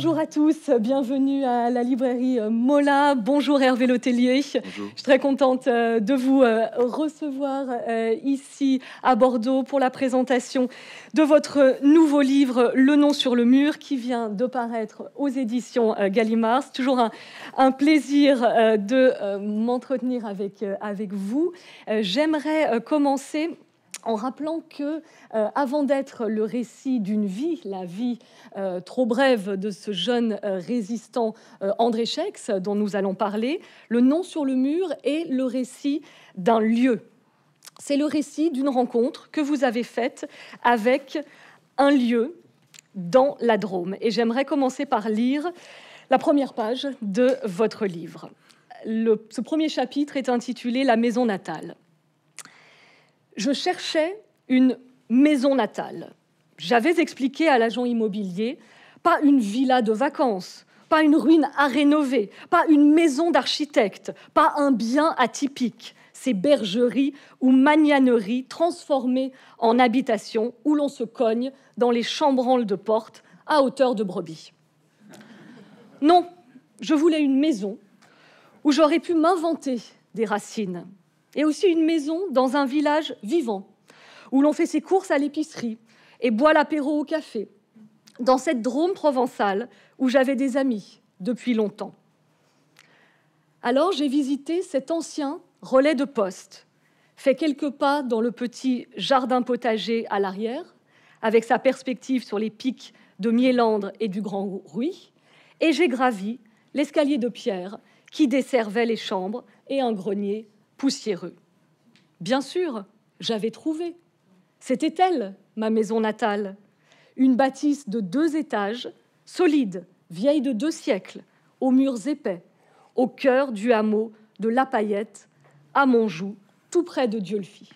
Bonjour à tous, bienvenue à la librairie euh, Mola. Bonjour Hervé Lotelier. Je suis très contente euh, de vous euh, recevoir ici à Bordeaux pour la présentation de votre nouveau livre Le nom sur le mur qui vient de paraître aux éditions Gallimard. C'est toujours un, plaisir de m'entretenir avec, avec vous. J'aimerais commencer en rappelant que, euh, avant d'être le récit d'une vie, la vie euh, trop brève de ce jeune euh, résistant André Schex, dont nous allons parler, le nom sur le mur est le récit d'un lieu. C'est le récit d'une rencontre que vous avez faite avec un lieu dans la Drôme. Et j'aimerais commencer par lire la première page de votre livre. ce premier chapitre est intitulé La maison natale. Je cherchais une maison natale. J'avais expliqué à l'agent immobilier, pas une villa de vacances, pas une ruine à rénover, pas une maison d'architecte, pas un bien atypique, ces bergeries ou magnaneries transformées en habitation où l'on se cogne dans les chambranles de porte à hauteur de brebis. Non, je voulais une maison où j'aurais pu m'inventer des racines, et aussi une maison dans un village vivant, où l'on fait ses courses à l'épicerie et boit l'apéro au café, dans cette Drôme provençale où j'avais des amis depuis longtemps. Alors j'ai visité cet ancien relais de poste, fait quelques pas dans le petit jardin potager à l'arrière, avec sa perspective sur les pics de Miélandre et du Grand Rouy, et j'ai gravi l'escalier de pierre qui desservait les chambres et un grenier poussiéreux. Bien sûr, j'avais trouvé. C'était elle, ma maison natale. Une bâtisse de deux étages, solide, vieille de deux siècles, aux murs épais, au cœur du hameau de La Paillette, à Montjoux, tout près de fit.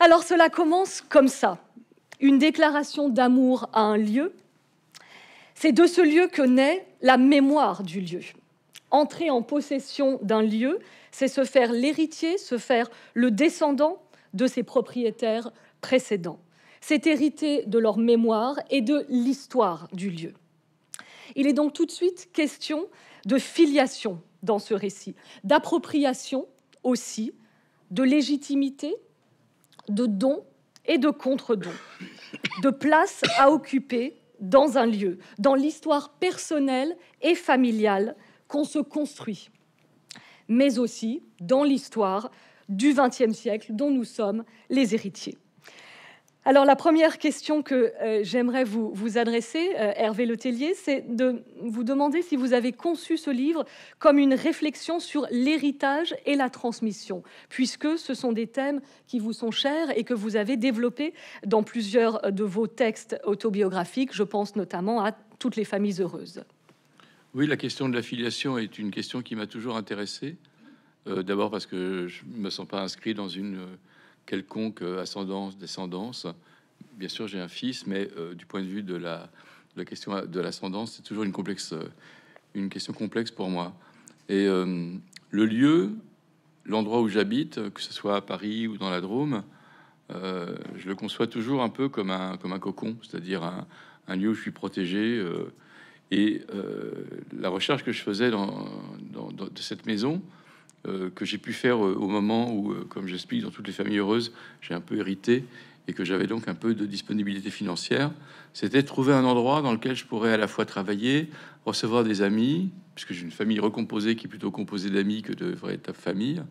Alors cela commence comme ça, une déclaration d'amour à un lieu. C'est de ce lieu que naît la mémoire du lieu entrer en possession d'un lieu, c'est se faire l'héritier, se faire le descendant de ses propriétaires précédents. C'est hériter de leur mémoire et de l'histoire du lieu. Il est donc tout de suite question de filiation dans ce récit, d'appropriation aussi, de légitimité, de don et de contre-don, de place à occuper dans un lieu, dans l'histoire personnelle et familiale qu'on se construit, mais aussi dans l'histoire du XXe siècle dont nous sommes les héritiers. Alors la première question que euh, j'aimerais vous, adresser, euh, Hervé Letellier, c'est de vous demander si vous avez conçu ce livre comme une réflexion sur l'héritage et la transmission, puisque ce sont des thèmes qui vous sont chers et que vous avez développés dans plusieurs de vos textes autobiographiques. Je pense notamment à Toutes les familles heureuses. Oui, la question de l'affiliation est une question qui m'a toujours intéressé. Euh, d'abord parce que je ne me sens pas inscrit dans une euh, quelconque euh, ascendance, descendance. Bien sûr, j'ai un fils, mais du point de vue de la, la question de l'ascendance, c'est toujours une, complexe, une question complexe pour moi. Et le lieu, l'endroit où j'habite, que ce soit à Paris ou dans la Drôme, je le conçois toujours un peu comme un, comme un cocon, c'est-à-dire un, un, lieu où je suis protégé et euh, la recherche que je faisais dans, de cette maison, euh, que j'ai pu faire euh, au moment où, comme j'explique, dans toutes les familles heureuses, j'ai un peu hérité et que j'avais donc un peu de disponibilité financière, c'était trouver un endroit dans lequel je pourrais à la fois travailler, recevoir des amis, puisque j'ai une famille recomposée qui est plutôt composée d'amis que de vraie famille,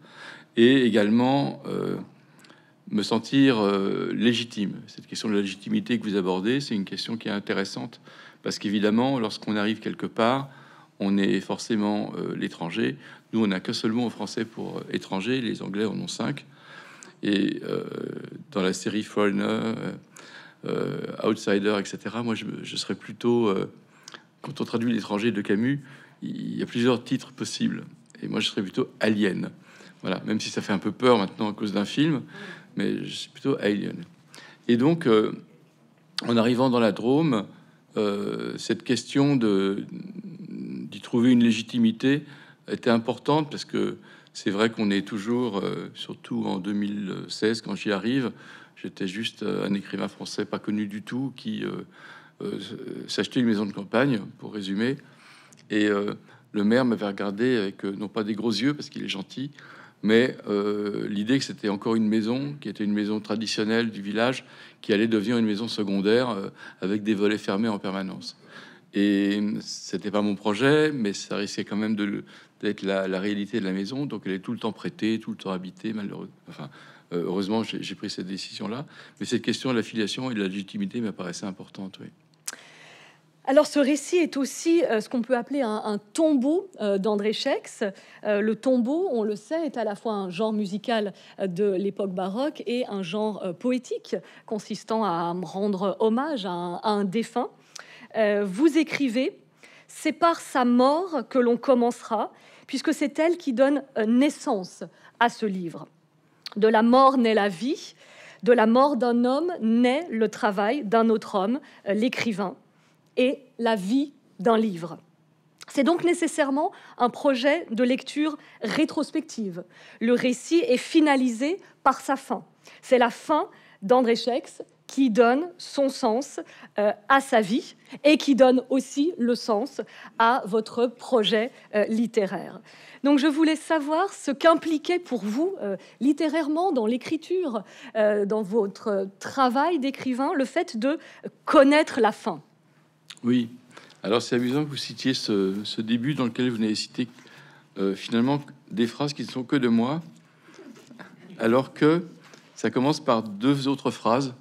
et également me sentir légitime. Cette question de la légitimité que vous abordez, c'est une question qui est intéressante parce qu'évidemment, lorsqu'on arrive quelque part, on est forcément euh, l'étranger. Nous, on n'a que seulement en français pour euh, étranger, les Anglais en ont cinq. Et euh, dans la série Foreigner, Outsider, etc., moi, je, je serais plutôt... quand on traduit l'étranger de Camus, il y a plusieurs titres possibles. Et moi, je serais plutôt Alien. Voilà, même si ça fait un peu peur maintenant à cause d'un film, mais je suis plutôt Alien. Et donc, en arrivant dans la Drôme, euh, cette question d'y trouver une légitimité était importante parce que c'est vrai qu'on est toujours, euh, surtout en 2016, quand j'y arrive, j'étais juste euh, un écrivain français pas connu du tout qui s'achetait une maison de campagne, pour résumer, et le maire m'avait regardé avec non pas des gros yeux parce qu'il est gentil, mais euh, l'idée que c'était encore une maison, qui était une maison traditionnelle du village, qui allait devenir une maison secondaire euh, avec des volets fermés en permanence. Et euh, c'était pas mon projet, mais ça risquait quand même d'être la, réalité de la maison. Donc elle est tout le temps prêtée, tout le temps habitée, malheureusement. Enfin, heureusement, j'ai pris cette décision-là. Mais cette question de l'affiliation et de la légitimité m'apparaissait importante, oui. Alors ce récit est aussi euh, ce qu'on peut appeler un, tombeau euh, d'André Schex. Euh, le tombeau, on le sait, est à la fois un genre musical de l'époque baroque et un genre poétique consistant à rendre hommage à un défunt. vous écrivez, c'est par sa mort que l'on commencera, puisque c'est elle qui donne naissance à ce livre. De la mort naît la vie, de la mort d'un homme naît le travail d'un autre homme, l'écrivain et la vie d'un livre. C'est donc nécessairement un projet de lecture rétrospective. Le récit est finalisé par sa fin. C'est la fin d'André Schex qui donne son sens euh, à sa vie et qui donne aussi le sens à votre projet euh, littéraire. Donc je voulais savoir ce qu'impliquait pour vous euh, littérairement dans l'écriture, dans votre travail d'écrivain, le fait de connaître la fin. Oui. Alors c'est amusant que vous citiez ce, début dans lequel vous n'avez cité euh, finalement des phrases qui ne sont que de moi, alors que ça commence par deux autres phrases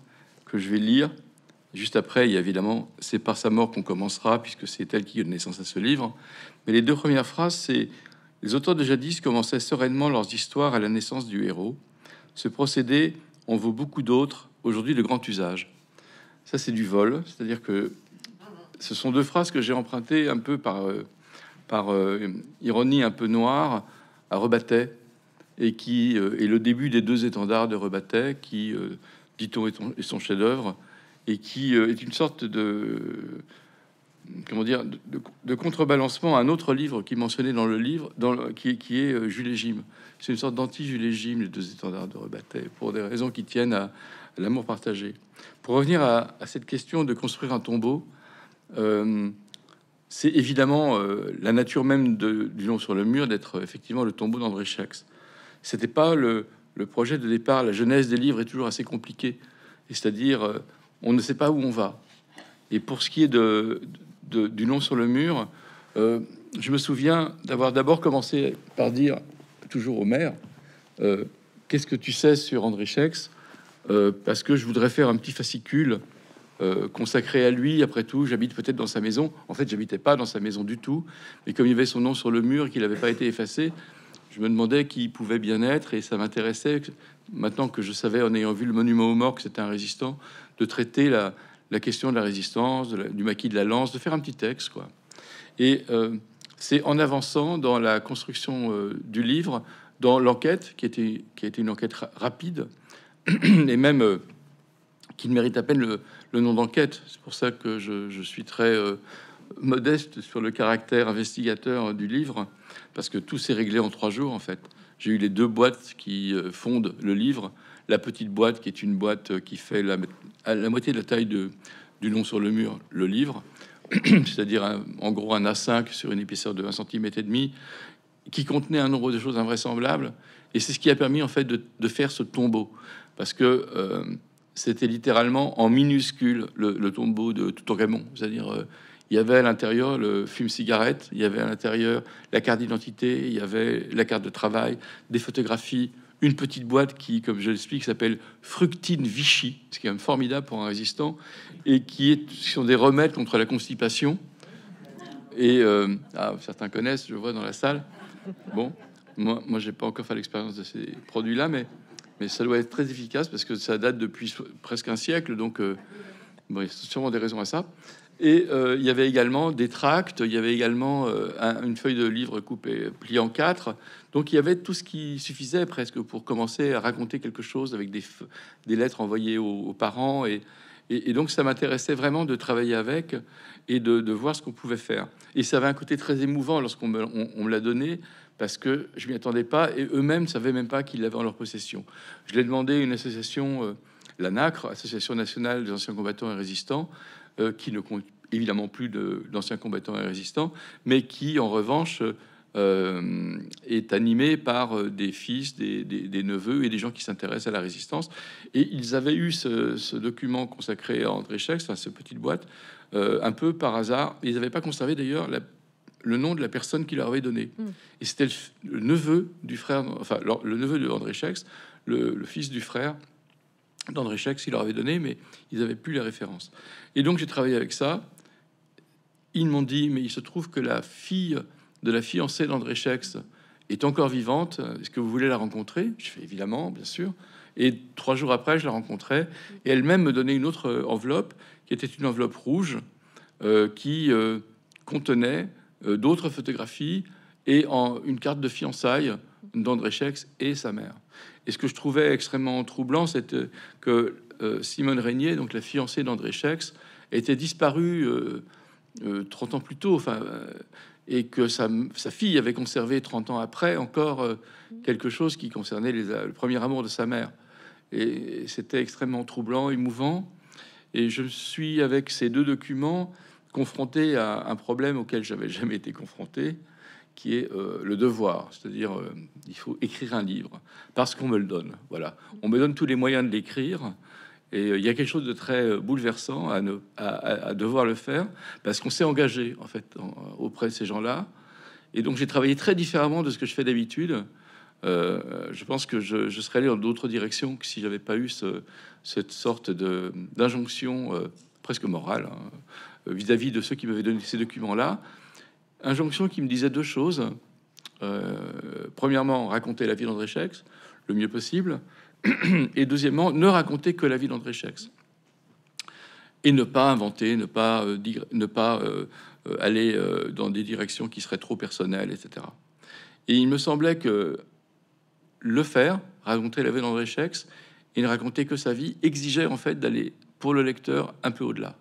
que je vais lire. Juste après, il y a évidemment c'est par sa mort qu'on commencera, puisque c'est elle qui donne naissance à ce livre. Mais les deux premières phrases, c'est les auteurs de jadis commençaient sereinement leurs histoires à la naissance du héros. Ce procédé en vaut beaucoup d'autres, aujourd'hui de grand usage. Ça, c'est du vol, c'est-à-dire que ce sont deux phrases que j'ai empruntées un peu par, euh, par euh, ironie un peu noire à Rebattet, et qui euh, est le début des deux étendards de Rebattet, qui, dit-on, est, son chef-d'œuvre, et qui est une sorte de comment dire, de, contrebalancement à un autre livre qui mentionnait dans le livre, dans qui, qui, est Jules et Jim. C'est une sorte d'anti-Jules et Jim, les deux étendards de Rebattet, pour des raisons qui tiennent à, l'amour partagé. Pour revenir à, cette question de construire un tombeau, euh, c'est évidemment euh, la nature même du nom sur le mur d'être euh, effectivement le tombeau d'André Ce C'était pas le, projet de départ. La genèse des livres est toujours assez compliquée, c'est-à-dire on ne sait pas où on va. Et pour ce qui est de, du nom sur le mur, je me souviens d'avoir d'abord commencé par dire toujours au maire Qu'est-ce que tu sais sur André Schex Parce que je voudrais faire un petit fascicule euh, consacré à lui. Après tout, j'habite peut-être dans sa maison. En fait, j'habitais pas dans sa maison du tout. Mais comme il y avait son nom sur le mur, qu'il n'avait pas été effacé, je me demandais qui pouvait bien être et ça m'intéressait. Maintenant que je savais, en ayant vu le monument aux morts, que c'était un résistant, de traiter la, question de la résistance, du maquis de la lance, de faire un petit texte, quoi. Et euh, c'est en avançant dans la construction euh, du livre, dans l'enquête, qui, était, qui a été une enquête rapide, et même qu'il qui mérite à peine le, le nom d'enquête. C'est pour ça que je, suis très euh, modeste sur le caractère investigateur euh, du livre, parce que tout s'est réglé en trois jours en fait. J'ai eu les deux boîtes qui euh, fondent le livre. La petite boîte qui est une boîte qui fait la, moitié de la taille de, du nom sur le mur, le livre, c'est-à-dire en gros un A5 sur une épaisseur de 1 cm et demi, qui contenait un nombre de choses invraisemblables. Et c'est ce qui a permis en fait de, faire ce tombeau, parce que c'était littéralement en minuscule le, tombeau de Raymond. C'est-à-dire, euh, il y avait à l'intérieur le fume-cigarette, il y avait à l'intérieur la carte d'identité, il y avait la carte de travail, des photographies, une petite boîte qui, comme je l'explique, s'appelle Fructine Vichy, ce qui est quand même formidable pour un résistant, et qui est, sont des remèdes contre la constipation. Et euh, ah, certains connaissent, je vois dans la salle. Bon, moi, moi j'ai pas encore fait l'expérience de ces produits-là, mais mais ça doit être très efficace parce que ça date depuis presque un siècle, donc euh, bon, il y a sûrement des raisons à ça. Et euh, il y avait également des tracts, il y avait également euh, une feuille de livre coupée, pliée en quatre. Donc il y avait tout ce qui suffisait presque pour commencer à raconter quelque chose avec des, lettres envoyées aux, parents. Et, donc ça m'intéressait vraiment de travailler avec et de, voir ce qu'on pouvait faire. Et ça avait un côté très émouvant lorsqu'on me l'a donné, parce que je m'y attendais pas et eux-mêmes ne savaient même pas qu'ils l'avaient en leur possession. Je l'ai demandé à une association, euh, la NACRE, Association nationale des anciens combattants et résistants, euh, qui ne compte évidemment plus d'anciens combattants et résistants, mais qui en revanche euh, est animée par des fils, des, neveux et des gens qui s'intéressent à la résistance. Et ils avaient eu ce, document consacré à André Chex, à cette petite boîte, un peu par hasard. Ils n'avaient pas conservé d'ailleurs la le nom de la personne qui leur avait donné. Hmm. Et c'était le, neveu du frère, enfin le, neveu de André Schex, le, fils du frère d'André Schex, il leur avait donné, mais ils n'avaient plus les références. Et donc j'ai travaillé avec ça. Ils m'ont dit, mais il se trouve que la fille de la fiancée d'André Schex est encore vivante. Est-ce que vous voulez la rencontrer Je fais évidemment, bien sûr. Et trois jours après, je la rencontrais. Et elle-même me donnait une autre enveloppe, qui était une enveloppe rouge, euh, qui euh, contenait euh, d'autres photographies et en, une carte de fiançailles d'André Schex et sa mère. Et ce que je trouvais extrêmement troublant, c'est euh, que euh, Simone Régnier, donc la fiancée d'André Schex, était disparue 30 ans plus tôt, enfin, et que sa, fille avait conservé 30 ans après encore quelque chose qui concernait le premier amour de sa mère. et c'était extrêmement troublant, émouvant. Et je suis avec ces deux documents confronté à un problème auquel j'avais jamais été confronté, qui est euh, le devoir, c'est-à-dire euh, il faut écrire un livre parce qu'on me le donne. Voilà, on me donne tous les moyens de l'écrire. Et euh, il y a quelque chose de très bouleversant à, ne, à, devoir le faire parce qu'on s'est engagé en fait auprès de ces gens-là. Et donc j'ai travaillé très différemment de ce que je fais d'habitude. je pense que je, serais allé dans d'autres directions que si j'avais pas eu ce, cette sorte de d'injonction presque morale hein, euh, vis-à-vis de ceux qui m'avaient donné ces documents-là. Injonction qui me disait deux choses. Euh, premièrement, raconter la vie d'André Schex le mieux possible. Et deuxièmement, ne raconter que la vie d'André Schex. Et ne pas inventer, ne pas, euh, ne pas aller dans des directions qui seraient trop personnelles, etc. Et il me semblait que le faire, raconter la vie d'André Schex, et ne raconter que sa vie, exigeait en fait d'aller pour le lecteur un peu au-delà.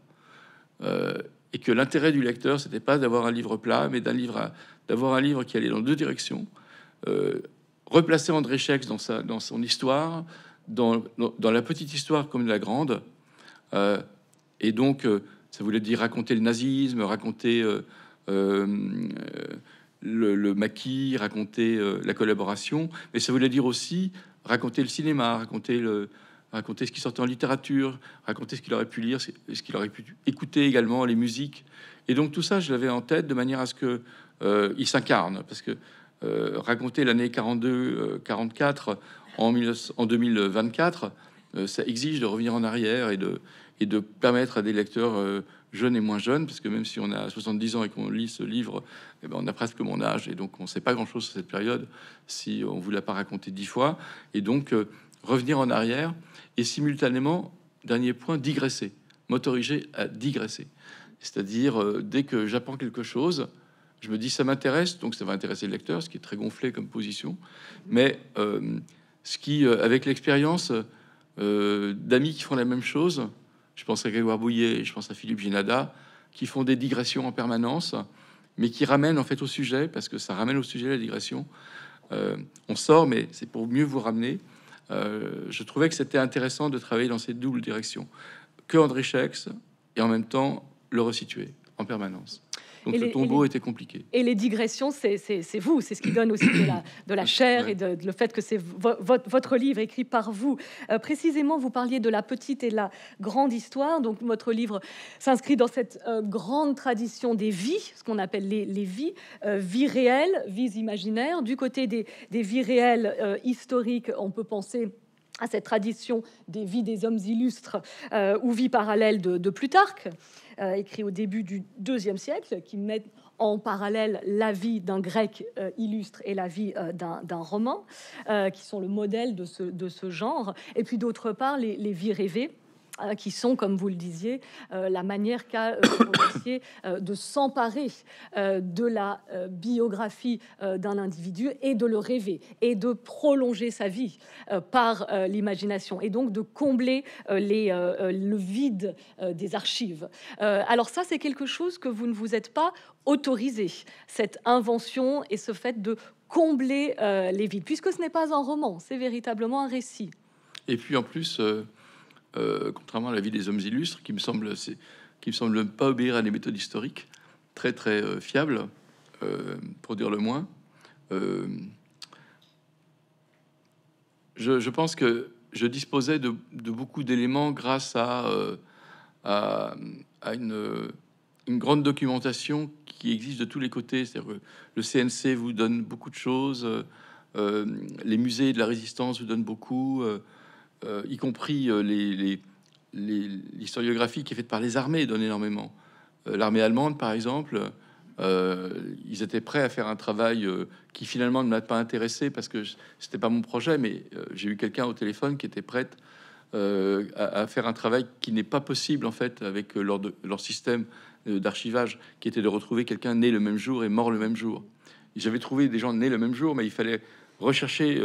Euh, et que l'intérêt du lecteur, c'était pas d'avoir un livre plat, mais d'un livre d'avoir un livre qui allait dans deux directions. Euh, replacer André Schex dans, sa, dans son histoire, dans, la petite histoire comme la grande. Euh, et donc, ça voulait dire raconter le nazisme, raconter le, maquis, raconter la collaboration, mais ça voulait dire aussi raconter le cinéma, raconter le, raconter ce qui sortait en littérature, raconter ce qu'il aurait pu lire, ce qu'il aurait pu écouter également, les musiques. Et donc tout ça, je l'avais en tête de manière à ce que euh, il s'incarne, parce que euh, raconter l'année 42-44 euh, en, en, 2024, ça exige de revenir en arrière et de, et de permettre à des lecteurs jeunes et moins jeunes, parce que même si on a 70 ans et qu'on lit ce livre, eh ben on a presque mon âge, et donc on ne sait pas grand-chose sur cette période si on ne vous l'a pas raconté dix fois. Et donc revenir en arrière et simultanément, dernier point, digresser, m'autoriser à digresser. C'est-à-dire, euh, dès que j'apprends quelque chose, je me dis ça m'intéresse, donc ça va intéresser le lecteur, ce qui est très gonflé comme position. Mais euh, ce qui, euh, avec l'expérience d'amis qui font la même chose, je pense à Grégoire Bouillet, je pense à Philippe Ginada, qui font des digressions en permanence, mais qui ramènent en fait au sujet, parce que ça ramène au sujet la digression. on sort, mais c'est pour mieux vous ramener. Euh, je trouvais que c'était intéressant de travailler dans cette double direction. Que André Schex et en même temps le resituer en permanence. Donc le tombeau était compliqué. Et les digressions, c'est vous, c'est ce qui donne aussi de la, chair et de, le fait que c'est votre, livre écrit par vous. Euh, précisément, vous parliez de la petite et de la grande histoire. Donc votre livre s'inscrit dans cette euh, grande tradition des vies, ce qu'on appelle les, vies, euh, vies réelles, vies imaginaires. Du côté des, vies réelles historiques, on peut penser à cette tradition des vies des hommes illustres ou vies parallèles de, de Plutarque. Euh, écrit au début du deuxième siècle, qui met en parallèle la vie d'un grec euh, illustre et la vie euh, d'un roman qui sont le modèle de ce, genre, et puis d'autre part les, les vies rêvées. Euh, qui sont, comme vous le disiez, euh, la manière qu'a euh, de s'emparer de la biographie d'un individu et de le rêver et de prolonger sa vie par l'imagination et donc de combler les, le vide des archives. alors ça, c'est quelque chose que vous ne vous êtes pas autorisé, cette invention et ce fait de combler les vides, puisque ce n'est pas un roman, c'est véritablement un récit. Et puis en plus, euh, contrairement à la vie des hommes illustres, qui me semble, qui me semble pas obéir à des méthodes historiques très très euh, fiables, euh, pour dire le moins. Je, pense que je disposais de, beaucoup d'éléments grâce à, une, grande documentation qui existe de tous les côtés. le CNC vous donne beaucoup de choses. les musées de la résistance vous donnent beaucoup. Euh, y compris euh, l'historiographie qui est faite par les armées donne énormément. Euh, l'armée allemande, par exemple, ils étaient prêts à faire un travail qui finalement ne m'a pas intéressé parce que c'était pas mon projet, mais j'ai eu quelqu'un au téléphone qui était prête à, faire un travail qui n'est pas possible en fait avec leur, leur système d'archivage, qui était de retrouver quelqu'un né le même jour et mort le même jour. J'avais trouvé des gens nés le même jour, mais il fallait rechercher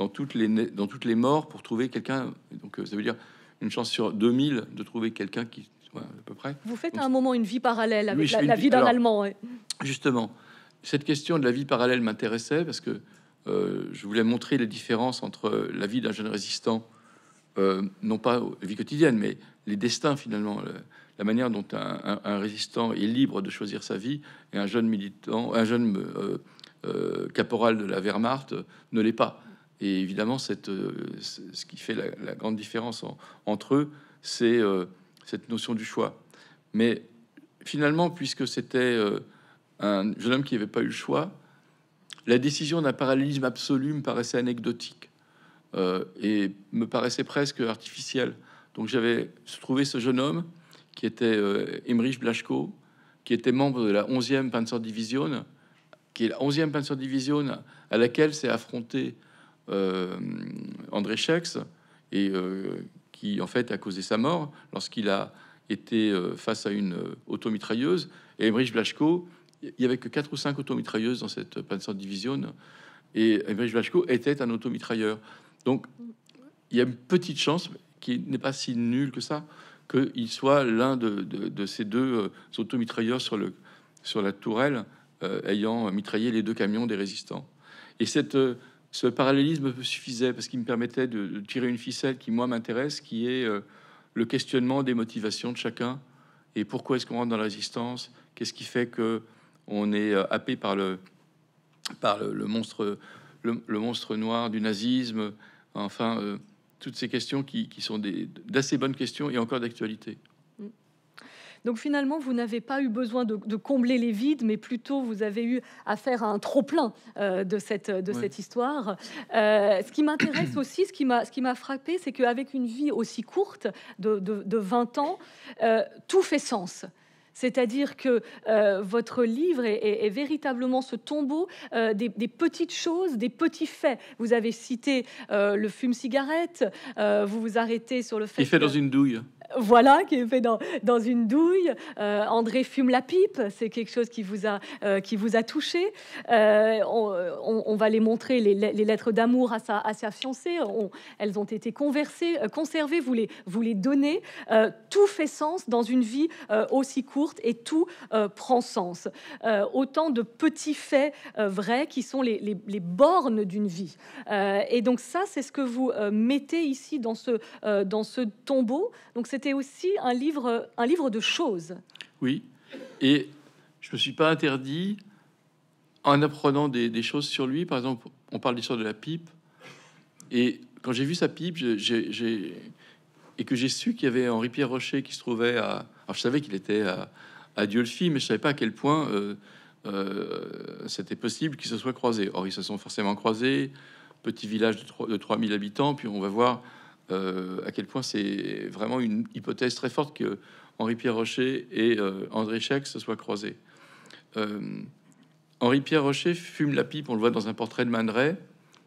dans toutes les, dans toutes les morts pour trouver quelqu'un. Donc euh, ça veut dire une chance sur 2000 de trouver quelqu'un qui... soit à peu près. Vous faites à un moment une vie parallèle avec la, vie, d'un Allemand. Justement, cette question de la vie parallèle m'intéressait parce que euh, je voulais montrer les différences entre la vie d'un jeune résistant, euh, non pas la vie quotidienne, mais les destins finalement, la manière dont un, résistant est libre de choisir sa vie et un jeune militant, un jeune caporal de la Wehrmacht ne l'est pas. Et évidemment, euh, ce qui fait la, grande différence entre eux, c'est euh, cette notion du choix. Mais finalement, puisque c'était euh, un jeune homme qui n'avait pas eu le choix, la décision d'un parallélisme absolu me paraissait anecdotique et me paraissait presque artificielle. Donc j'avais trouvé ce jeune homme qui était Emmerich Blaschko, qui était membre de la 11e Panzerdivision, qui est la 11e Panzer Division à laquelle s'est affronté euh, André Schex, et euh, qui en fait a causé sa mort lorsqu'il a été euh, face à une automitrailleuse. Et Emmerich Blaschko... il y avait que quatre ou cinq automitrailleuses dans cette Panzer Division, et Emmerich Blaschko était un automitrailleur. Donc il y a une petite chance qui n'est pas si nulle que ça qu'il soit l'un de, ces deux automitrailleurs sur, le, sur la tourelle ayant mitraillé les deux camions des résistants. Et cette, ce parallélisme suffisait parce qu'il me permettait de, tirer une ficelle qui, moi, m'intéresse, qui est euh, le questionnement des motivations de chacun et pourquoi est-ce qu'on rentre dans la résistance, qu'est-ce qui fait que on est euh, happé par le, par le, monstre, le, monstre noir du nazisme, enfin, euh, toutes ces questions qui, qui sont d'assez bonnes questions et encore d'actualité. Donc finalement, vous n'avez pas eu besoin de, combler les vides, mais plutôt vous avez eu affaire à un trop-plein euh, de, cette, histoire. Euh, ce qui m'intéresse aussi, ce qui m'a frappé, c'est qu'avec une vie aussi courte de 20 ans, euh, tout fait sens. C'est-à-dire que euh, votre livre est, véritablement ce tombeau euh, des, petites choses, des petits faits. Vous avez cité euh, le fume-cigarette, vous vous arrêtez sur le fait... Il fait dans une douille voilà, qui est fait dans, dans une douille. André fume la pipe, c'est quelque chose qui vous a, qui vous a touché. on, va les montrer, les, lettres d'amour à sa, sa fiancée. elles ont été conversées, conservées, vous vous les donnez. tout fait sens dans une vie aussi courte et tout euh, prend sens. Euh, autant de petits faits euh, vrais qui sont les, bornes d'une vie. et donc ça, c'est ce que vous mettez ici dans ce, dans ce tombeau. Donc c'était aussi un livre, un livre de choses. Oui, et je me suis pas interdit, en apprenant des, choses sur lui, par exemple, on parle l'histoire de la pipe, et quand j'ai vu sa pipe, j'ai et que j'ai su qu'il y avait Henri-Pierre Rocher qui se trouvait à, alors je savais qu'il était à, à Diolfi, mais je savais pas à quel point euh, euh, c'était possible qu'ils se soient croisés. Or, ils se sont forcément croisés, petit village de, de 3000 habitants, puis on va voir euh, à quel point c'est vraiment une hypothèse très forte que Henri-Pierre Rocher et André Scheck se soient croisés. Henri-Pierre Rocher fume la pipe, on le voit dans un portrait de Manet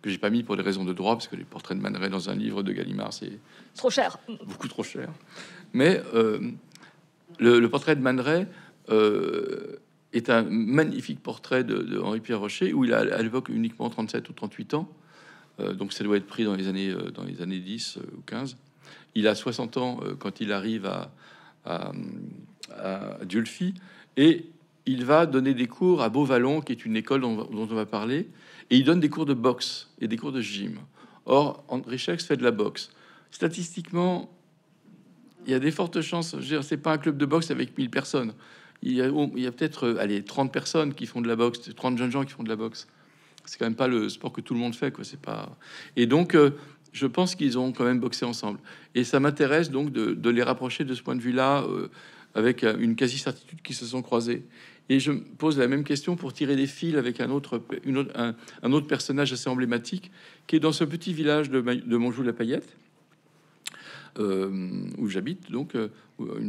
que j'ai pas mis pour des raisons de droit, parce que les portraits de Manet dans un livre de Gallimard, c'est trop cher, beaucoup trop cher. Mais le, portrait de Man euh, est un magnifique portrait de, Henri-Pierre Rocher, où il a à l'époque uniquement 37 ou 38 ans. Euh, donc ça doit être pris dans les années, euh, dans les années 10 ou 15. Il a 60 ans quand il arrive à, à, Et il va donner des cours à Beauvallon, qui est une école dont, on va parler. Et il donne des cours de boxe et des cours de gym. Or, Henri Chex fait de la boxe. Statistiquement, il y a des fortes chances. C'est pas un club de boxe avec 1000 personnes. Il y a, peut-être euh, allez 30 personnes qui font de la boxe, 30 jeunes gens qui font de la boxe. C'est quand même pas le sport que tout le monde fait, quoi. C'est pas. Et donc, euh, je pense qu'ils ont quand même boxé ensemble. Et ça m'intéresse donc de, les rapprocher de ce point de vue-là, euh, avec une quasi certitude qu'ils se sont croisés. Et je me pose la même question pour tirer des fils avec un autre, un, autre personnage assez emblématique, qui est dans ce petit village de, de la paillette euh, où j'habite, donc euh, euh,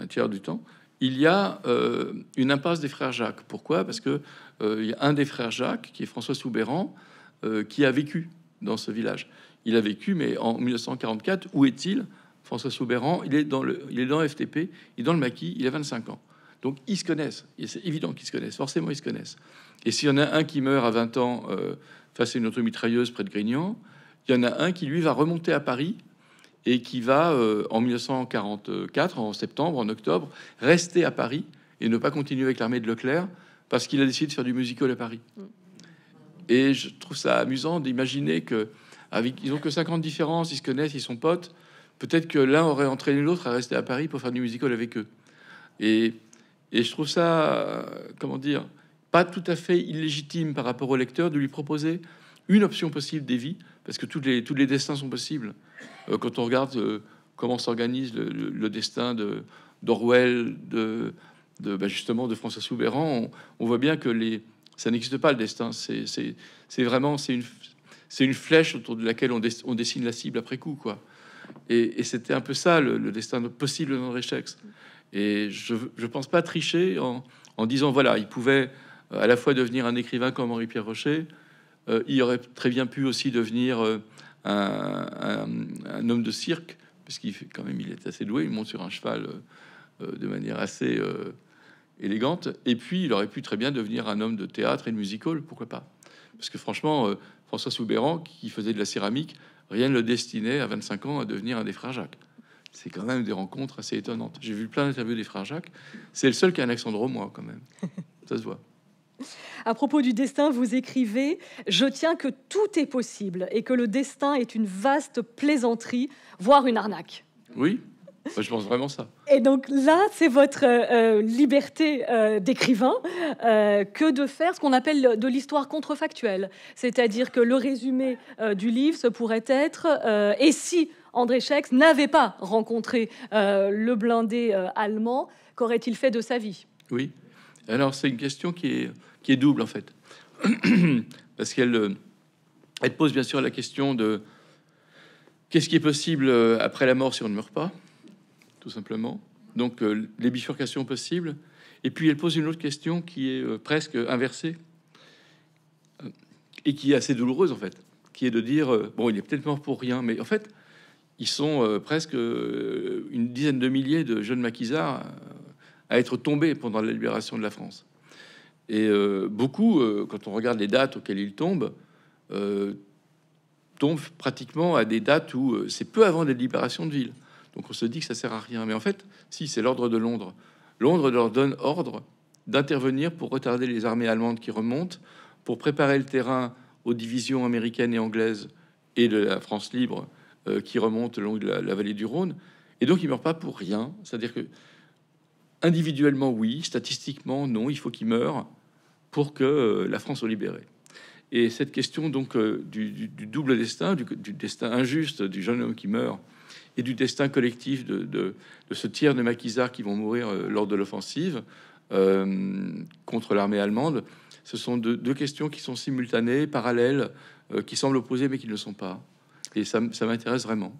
un tiers du temps, il y a une impasse des frères Jacques. Pourquoi Parce que il y a un des frères Jacques, qui est François Soubéran, qui a vécu dans ce village. Il a vécu, mais en 1944, où est-il François Soubéran, il est dans le, il est dans FTP, il est dans le maquis, il a 25 ans. Donc ils se connaissent, c'est évident qu'ils se connaissent, forcément ils se connaissent. Et s'il y en a un qui meurt à 20 ans face à une auto-mitrailleuse près de Grignan, il y en a un qui lui va remonter à Paris et qui va, euh, en 1944, en septembre, en octobre, rester à Paris et ne pas continuer avec l'armée de Leclerc parce qu'il a décidé de faire du musical à Paris. Mm. Et je trouve ça amusant d'imaginer que, avec, ils ont que 50 différences, ils se connaissent, ils sont potes. Peut-être que l'un aurait entraîné l'autre à rester à Paris pour faire du musical avec eux. Et, et je trouve ça, euh, comment dire, pas tout à fait illégitime par rapport au lecteur de lui proposer une option possible des vies parce que tous les, les destins sont possibles. Euh, quand on regarde euh, comment s'organise le, destin de d'Orwell, de, de bah, justement de François Soubéran, on, voit bien que les, ça n'existe pas le destin. C'est vraiment c'est une flèche autour de laquelle on, on, dessine la cible après coup, quoi. Et, c'était un peu ça le, destin possible d'André Chex. Et je ne pense pas tricher en, en, disant voilà, il pouvait euh, à la fois devenir un écrivain comme Henri-Pierre Rocher, euh, il aurait très bien pu aussi devenir euh, un, homme de cirque, parce quand même, il est assez doué, il monte sur un cheval euh, de manière assez élégante. Et puis, il aurait pu très bien devenir un homme de théâtre et de musical, pourquoi pas Parce que franchement, François Soubéran, qui faisait de la céramique, rien ne le destinait à 25 ans à devenir un des frères Jacques. C'est quand même des rencontres assez étonnantes. J'ai vu plein d'interviews des frères Jacques. C'est le seul qui a un accent moi quand même. Ça se voit. À propos du destin, vous écrivez Je tiens que tout est possible et que le destin est une vaste plaisanterie, voire une arnaque. Oui, je pense vraiment ça. Et donc là, c'est votre euh, euh, liberté euh, d'écrivain que de faire ce qu'on appelle de l'histoire contrefactuelle. C'est-à-dire que le résumé du livre, ce pourrait être Et si André Schex n'avait pas rencontré le blindé allemand, qu'aurait-il fait de sa vie Oui. Alors c'est une question qui est qui est double en fait, parce qu'elle euh, elle pose bien sûr la question de qu'est-ce qui est possible euh, après la mort si on ne meurt pas, tout simplement. Donc euh, les bifurcations possibles. Et puis elle pose une autre question qui est presque inversée et qui est assez douloureuse en fait, qui est de dire bon, il est peut-être mort pour rien, mais en fait, ils sont presque une dizaine de milliers de jeunes maquisards à être tombés pendant la libération de la France. Et euh, beaucoup, euh, quand on regarde les dates auxquelles ils tombent, euh, tombent pratiquement à des dates où c'est peu avant des libérations de ville. Donc on se dit que ça sert à rien. Mais en fait, si, c'est l'ordre de Londres. Londres leur donne ordre d'intervenir pour retarder les armées allemandes qui remontent, pour préparer le terrain aux divisions américaines et anglaises et de la France libre qui remontent le long de la, vallée du Rhône. Et donc ils meurent pas pour rien. C'est-à-dire que individuellement, oui, statistiquement, non, il faut qu'ils meurent pour que euh, la France soit libérée. Et cette question donc euh, du, double destin, du, destin injuste du jeune homme qui meurt et du destin collectif de, ce tiers de maquisards qui vont mourir euh, lors de l'offensive contre l'armée allemande, ce sont deux, questions qui sont simultanées, parallèles, qui semblent opposées mais qui ne le sont pas. Et ça m'intéresse vraiment.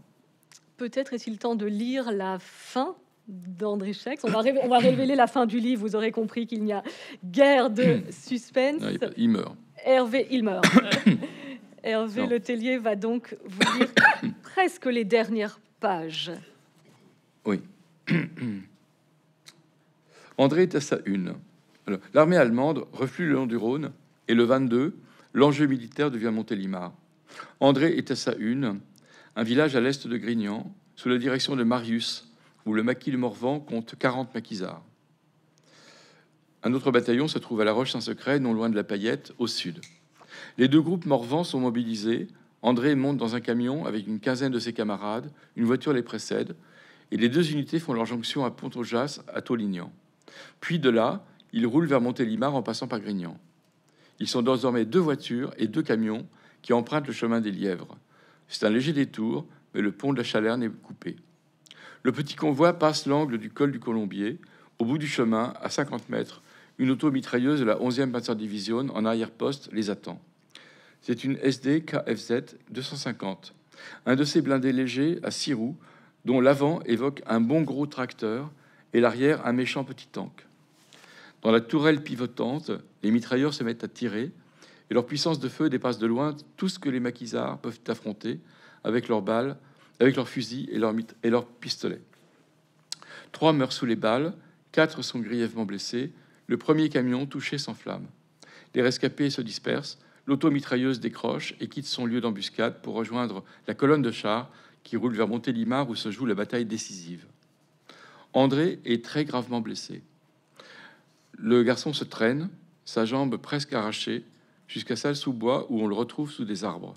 Peut-être est-il temps de lire la fin d'André Schex. On va, révéler la fin du livre, vous aurez compris qu'il n'y a guère de hmm. suspense. il meurt. Hervé, il meurt. Hervé Letellier va donc vous lire presque les dernières pages. Oui. André est à sa une. L'armée allemande reflue le long du Rhône et le 22, l'enjeu militaire devient Montélimar. André est à sa une, un village à l'est de Grignan, sous la direction de Marius, où le maquis de Morvan compte 40 maquisards. Un autre bataillon se trouve à La Roche-Saint-Secret, non loin de la Payette, au sud. Les deux groupes Morvan sont mobilisés. André monte dans un camion avec une quinzaine de ses camarades, une voiture les précède, et les deux unités font leur jonction à Pont-aux-Jas, à Tolignan. Puis de là, ils roulent vers Montélimar en passant par Grignan. Ils sont désormais deux voitures et deux camions qui empruntent le chemin des Lièvres. C'est un léger détour, mais le pont de la Chalerne est coupé. Le petit convoi passe l'angle du col du Colombier. Au bout du chemin, à 50 mètres, une auto-mitrailleuse de la 11e division en arrière-poste les attend. C'est une SD KFZ 250, un de ces blindés légers à six roues dont l'avant évoque un bon gros tracteur et l'arrière un méchant petit tank. Dans la tourelle pivotante, les mitrailleurs se mettent à tirer et leur puissance de feu dépasse de loin tout ce que les maquisards peuvent affronter avec leurs balles avec leurs fusils et leurs, et pistolets. Trois meurent sous les balles, quatre sont grièvement blessés, le premier camion touché s'enflamme. Les rescapés se dispersent, l'automitrailleuse décroche et quitte son lieu d'embuscade pour rejoindre la colonne de chars qui roule vers Montélimar où se joue la bataille décisive. André est très gravement blessé. Le garçon se traîne, sa jambe presque arrachée, jusqu'à Salle-sous-Bois où on le retrouve sous des arbres.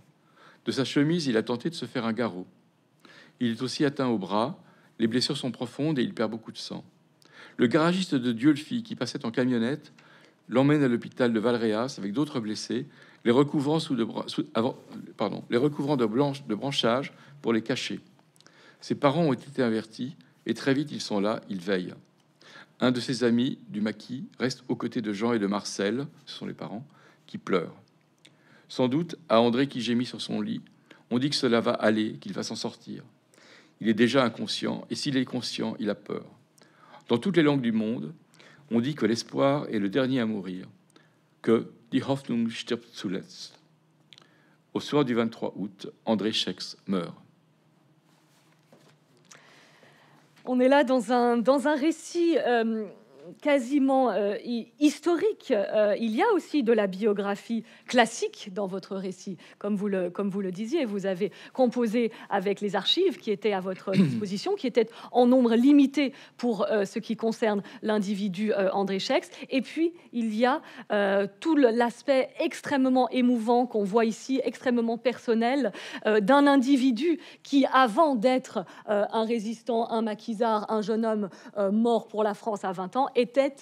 De sa chemise, il a tenté de se faire un garrot. Il est aussi atteint au bras. Les blessures sont profondes et il perd beaucoup de sang. Le garagiste de fille qui passait en camionnette, l'emmène à l'hôpital de Valréas avec d'autres blessés, les recouvrant, de, branchages pour les cacher. Ses parents ont été avertis et très vite ils sont là, ils veillent. Un de ses amis du maquis reste aux côtés de Jean et de Marcel, ce sont les parents, qui pleurent. Sans doute à André qui gémit sur son lit, on dit que cela va aller, qu'il va s'en sortir. Il est déjà inconscient, et s'il est conscient, il a peur. Dans toutes les langues du monde, on dit que l'espoir est le dernier à mourir, que die Hoffnung stirbt zuletzt. Au soir du 23 août, André Schex meurt. On est là dans un, dans un récit. Euh, quasiment euh, historique, euh, il y a aussi de la biographie classique dans votre récit, comme vous le, comme vous le disiez. Vous avez composé avec les archives qui étaient à votre disposition, qui étaient en nombre limité pour euh, ce qui concerne l'individu André Schex. Et puis, il y a tout l'aspect extrêmement émouvant qu'on voit ici, extrêmement personnel, d'un individu qui, avant d'être un résistant, un maquisard, un jeune homme mort pour la France à 20 ans, était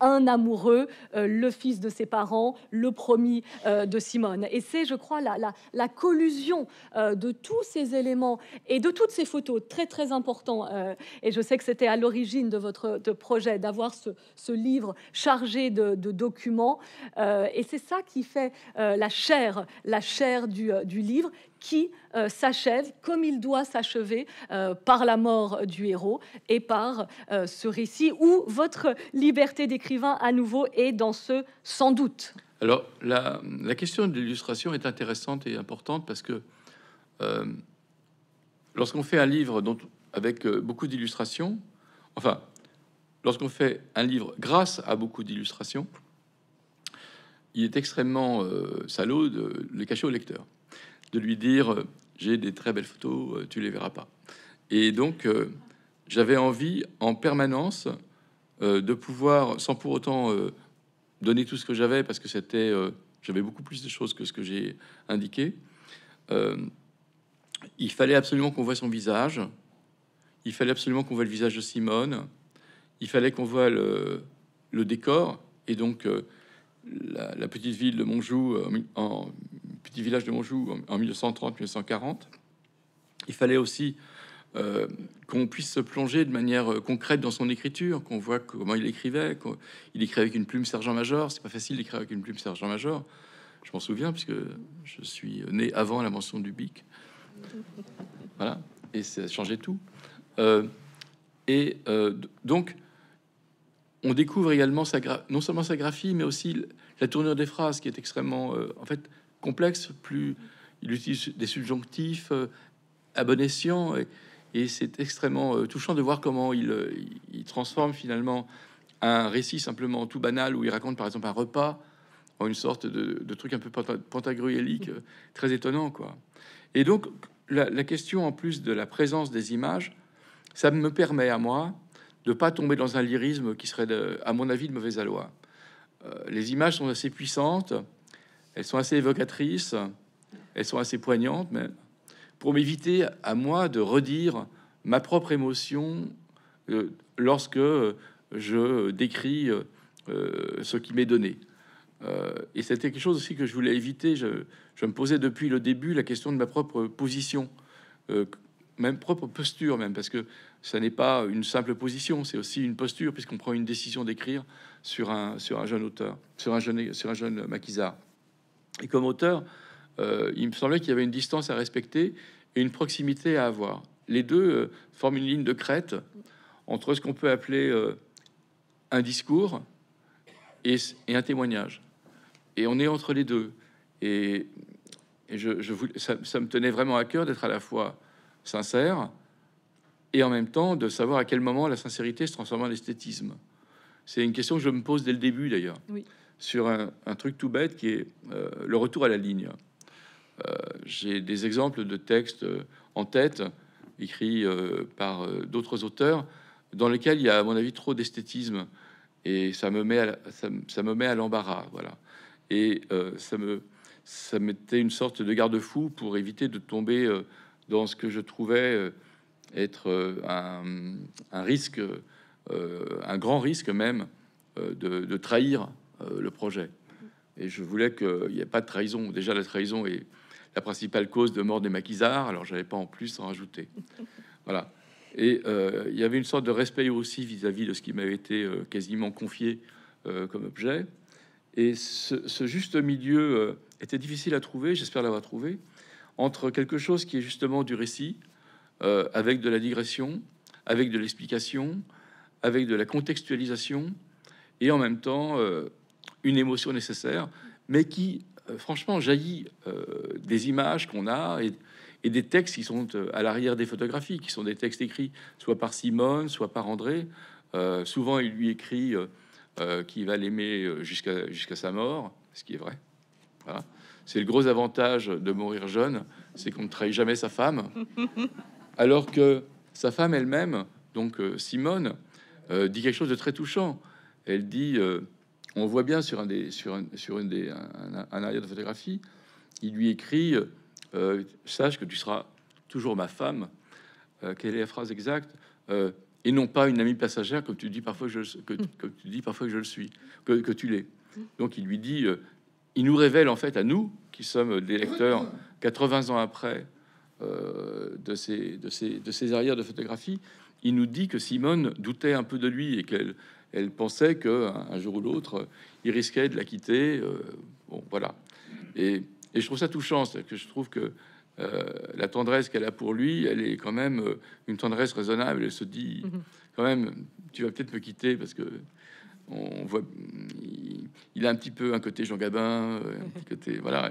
un amoureux, euh, le fils de ses parents, le promis euh, de Simone. Et c'est, je crois, la, collusion euh, de tous ces éléments et de toutes ces photos, très très importantes. et je sais que c'était à l'origine de votre projet d'avoir ce, livre chargé de, documents. et c'est ça qui fait la chair, la chair du livre, qui euh, s'achève comme il doit s'achever euh, par la mort du héros et par euh, ce récit où votre liberté d'écrivain à nouveau est dans ce sans doute. Alors la, question de l'illustration est intéressante et importante parce que lorsqu'on fait un livre avec beaucoup d'illustrations, enfin lorsqu'on fait un livre grâce à beaucoup d'illustrations, il est extrêmement salaud de, de le cacher au lecteur de lui dire euh, j'ai des très belles photos, euh, tu les verras pas. Et donc euh, j'avais envie en permanence de pouvoir, sans pour autant donner tout ce que j'avais, parce que c'était j'avais beaucoup plus de choses que ce que j'ai indiqué. il fallait absolument qu'on voit son visage. Il fallait absolument qu'on voit le visage de Simone. Il fallait qu'on voit le décor. Et donc la, petite ville de Montjou, euh, en, petit village de Montjou en, 1930-1940. Il fallait aussi euh, qu'on puisse se plonger de manière euh, concrète dans son écriture, qu'on voit comment il écrivait. Il écrivait avec une plume sergent-major. C'est pas facile d'écrire avec une plume sergent-major. Je m'en souviens puisque je suis né avant la mention du bic. Voilà, et ça changé tout. et donc, on découvre également sa non seulement sa graphie, mais aussi la tournure des phrases qui est extrêmement euh, en fait complexe. Plus il utilise des subjonctifs euh, à bon escient, et, c'est extrêmement euh, touchant de voir comment il, transforme finalement un récit simplement tout banal où il raconte par exemple un repas en une sorte de, truc un peu pantagruélique, mmh. très étonnant quoi. Et donc la, la question en plus de la présence des images, ça me permet à moi de pas tomber dans un lyrisme qui serait, à mon avis, de mauvaise aloi. Euh, les images sont assez puissantes, elles sont assez évocatrices, elles sont assez poignantes, mais pour m'éviter à moi de redire ma propre émotion euh, lorsque je décris euh, ce qui m'est donné. et c'était quelque chose aussi que je voulais éviter. Je, je, me posais depuis le début la question de ma propre position même propre posture, même parce que ça n'est pas une simple position, c'est aussi une posture, puisqu'on prend une décision d'écrire sur un, sur un jeune auteur, sur un jeune, sur un jeune maquisard. Et comme auteur, euh, il me semblait qu'il y avait une distance à respecter et une proximité à avoir. Les deux euh, forment une ligne de crête entre ce qu'on peut appeler euh, un discours et, un témoignage. Et on est entre les deux. Et, je, ça, ça, me tenait vraiment à cœur d'être à la fois sincère, et en même temps de savoir à quel moment la sincérité se transforme en esthétisme. C'est une question que je me pose dès le début d'ailleurs, oui. sur un, truc tout bête qui est euh, le retour à la ligne. Euh, j'ai des exemples de textes euh, en tête, écrits par d'autres auteurs, dans lesquels il y a à mon avis trop d'esthétisme, et ça me met à, ça, me met à l'embarras, voilà. Et ça me ça mettait une sorte de garde-fou pour éviter de tomber dans ce que je trouvais euh, être euh, un, risque, euh, un grand risque même de, trahir le projet. Et je voulais qu'il n'y ait pas de trahison. Déjà, la trahison est la principale cause de mort des maquisards, alors j'avais pas en plus en rajouter. Voilà. Et il y avait une sorte de respect aussi vis-à-vis de ce qui m'avait été quasiment confié comme objet. Et ce juste milieu était difficile à trouver, j'espère l'avoir trouvé entre quelque chose qui est justement du récit, euh, avec de la digression, avec de l'explication, avec de la contextualisation, et en même temps euh, une émotion nécessaire, mais qui, euh, franchement, jaillit des images qu'on a et, et, des textes qui sont à l'arrière des photographies, qui sont des textes écrits soit par Simone, soit par André. souvent, il lui écrit qu'il va l'aimer jusqu'à jusqu'à sa mort, ce qui est vrai. C'est le gros avantage de mourir jeune, c'est qu'on ne trahit jamais sa femme. Alors que sa femme elle-même, donc euh, Simone, euh, dit quelque chose de très touchant. Elle dit, euh, on voit bien sur un des, sur, un, sur de photographie, il lui écrit, sache que tu seras toujours ma femme. quelle est la phrase exacte Et non pas une amie passagère, comme tu dis parfois que, je, mmh. tu dis parfois que je le suis, que, que tu l'es. Donc il lui dit, il nous révèle en fait à nous, qui sommes des lecteurs 80 ans après euh, de, ces de, de arrières de photographie, il nous dit que Simone doutait un peu de lui et qu'elle elle pensait que un jour ou l'autre, il risquait de la quitter. Euh, bon, voilà. Et, je trouve ça touchant, c'est que je trouve que euh, la tendresse qu'elle a pour lui, elle est quand même une tendresse raisonnable. Elle se dit mhm. quand même, tu vas peut-être me quitter parce que on voit, il, a un petit peu un côté Jean Gabin, euh, un petit côté, voilà,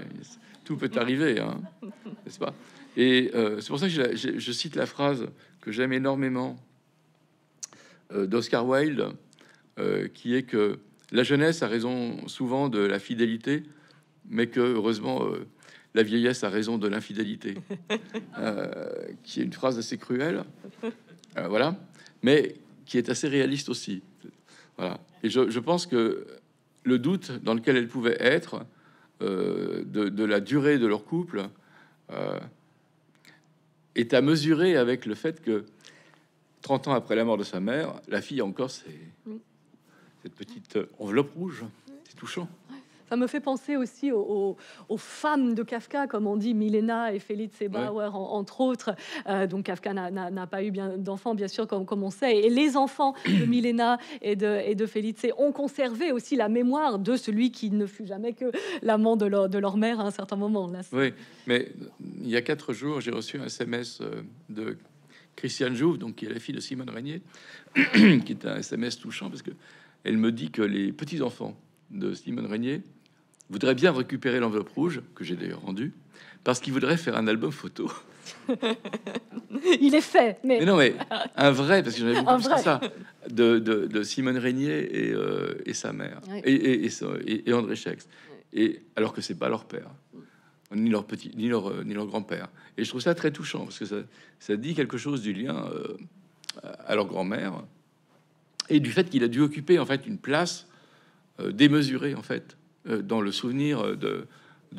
tout peut arriver, hein, n'est-ce pas Et euh, c'est pour ça que je, cite la phrase que j'aime énormément euh, d'Oscar Wilde, qui est que la jeunesse a raison souvent de la fidélité, mais que heureusement la vieillesse a raison de l'infidélité, qui est une phrase assez cruelle, voilà, mais qui est assez réaliste aussi. Voilà. Et je, pense que le doute dans lequel elle pouvait être euh, de, la durée de leur couple euh, est à mesurer avec le fait que 30 ans après la mort de sa mère, la fille encore c'est cette petite enveloppe rouge. C'est touchant ça me fait penser aussi aux, femmes de Kafka, comme on dit Milena et Felice Bauer, entre autres. Euh, donc Kafka n'a pas eu bien d'enfants, bien sûr, comme, on sait. Et les enfants de Milena et de, et de Felice ont conservé aussi la mémoire de celui qui ne fut jamais que l'amant de leur, de leur mère à un certain moment. Là, oui, mais il y a quatre jours, j'ai reçu un SMS euh, de Christiane Jouve, donc qui est la fille de Simone Régnier, qui est un SMS touchant parce que elle me dit que les petits enfants de Simone Régnier voudrait bien récupérer l'enveloppe rouge, que j'ai d'ailleurs rendue, parce qu'il voudrait faire un album photo. Il est fait, mais... non, mais un vrai, parce que j'avais beaucoup vrai. ça, de, de, Simone Régnier et, euh, et sa mère, et, et, et, André Schex, et, alors que c'est pas leur père, ni leur petit, ni leur, euh, ni leur grand-père. Et je trouve ça très touchant, parce que ça, ça dit quelque chose du lien euh, à leur grand-mère, et du fait qu'il a dû occuper en fait une place démesurée en fait euh, dans le souvenir de,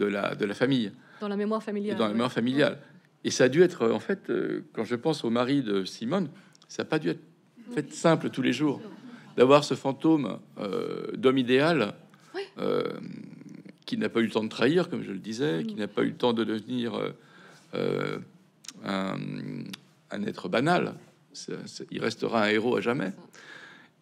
la, de la famille. Dans la mémoire familiale. Et dans la mémoire familiale. Et ça a dû être, en fait, euh, quand je pense au mari de Simone, ça n'a pas dû être fait simple tous les jours d'avoir ce fantôme euh, d'homme idéal qui n'a pas eu le temps de trahir, comme je le disais, qui mm. n'a pas eu le temps de devenir un, être banal. il restera un héros à jamais.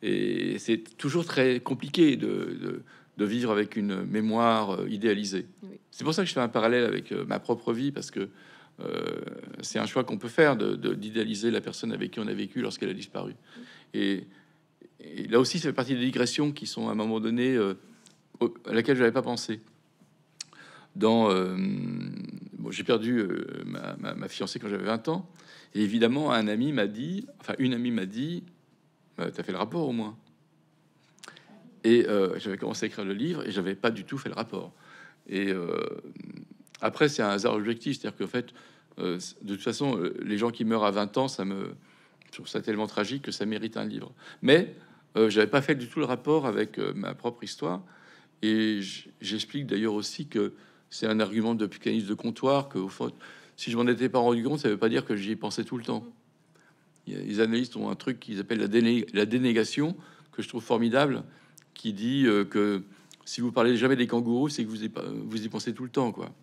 Et c'est toujours très compliqué de de vivre avec une mémoire euh, idéalisée. C'est pour ça que je fais un parallèle avec euh, ma propre vie, parce que euh, c'est un choix qu'on peut faire d'idéaliser de, d'idéaliser la personne avec qui on a vécu lorsqu'elle a disparu. Et, là aussi, ça fait partie des digressions qui sont à un moment donné à laquelle je n'avais pas pensé. Dans, j'ai perdu ma, fiancée quand j'avais 20 ans, et évidemment, un ami m'a dit, enfin, une amie m'a dit, bah, Tu as fait le rapport au moins. Et euh, j'avais commencé à écrire le livre et j'avais pas du tout fait le rapport. Et euh, après, c'est un hasard objectif, c'est-à-dire qu'en fait, euh, de toute façon, les gens qui meurent à 20 ans, ça me trouve ça tellement tragique que ça mérite un livre. Mais j'avais pas fait du tout le rapport avec ma propre histoire. Et j'explique d'ailleurs aussi que c'est un argument de picaniste de comptoir que, au si je m'en étais pas rendu compte, ça veut pas dire que j'y pensais tout le temps. Les analystes ont un truc qu'ils appellent la dénégation, que je trouve formidable qui dit euh, que si vous parlez jamais des kangourous, c'est que vous y, vous y pensez tout le temps, quoi.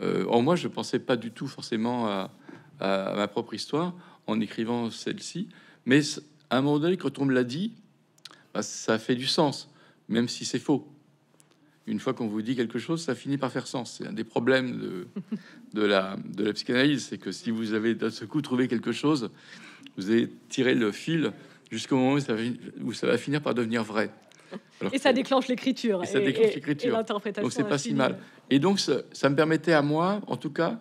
en euh, moi, je pensais pas du tout forcément à, ma propre histoire en écrivant celle-ci, mais à un moment donné, quand on me l'a dit, bah, ça fait du sens, même si c'est faux. Une fois qu'on vous dit quelque chose, ça finit par faire sens. C'est un des problèmes de, de, la, de psychanalyse, c'est que si vous avez d'un seul coup trouvé quelque chose, vous avez tiré le fil jusqu'au moment où ça va finir par devenir vrai et ça déclenche l'écriture. Et, et ça Donc c'est pas si mal. Et donc ça me permettait à moi, en tout cas,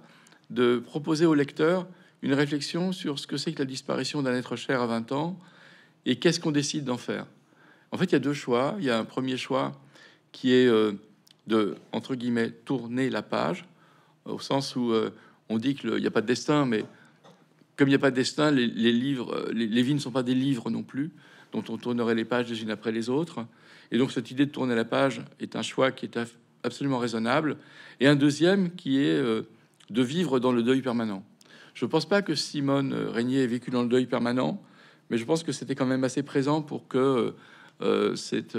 de proposer au lecteur une réflexion sur ce que c'est que la disparition d'un être cher à 20 ans et qu'est-ce qu'on décide d'en faire. En fait, il y a deux choix. Il y a un premier choix qui est euh, de, entre guillemets, tourner la page, au sens où euh, on dit qu'il n'y a pas de destin, mais comme il n'y a pas de destin, les, les livres, euh, les, vies ne sont pas des livres non plus, dont on tournerait les pages les unes après les autres. Et donc cette idée de tourner la page est un choix qui est absolument raisonnable. Et un deuxième qui est euh, de vivre dans le deuil permanent. Je ne pense pas que Simone euh, Régnier ait vécu dans le deuil permanent, mais je pense que c'était quand même assez présent pour que euh, cette,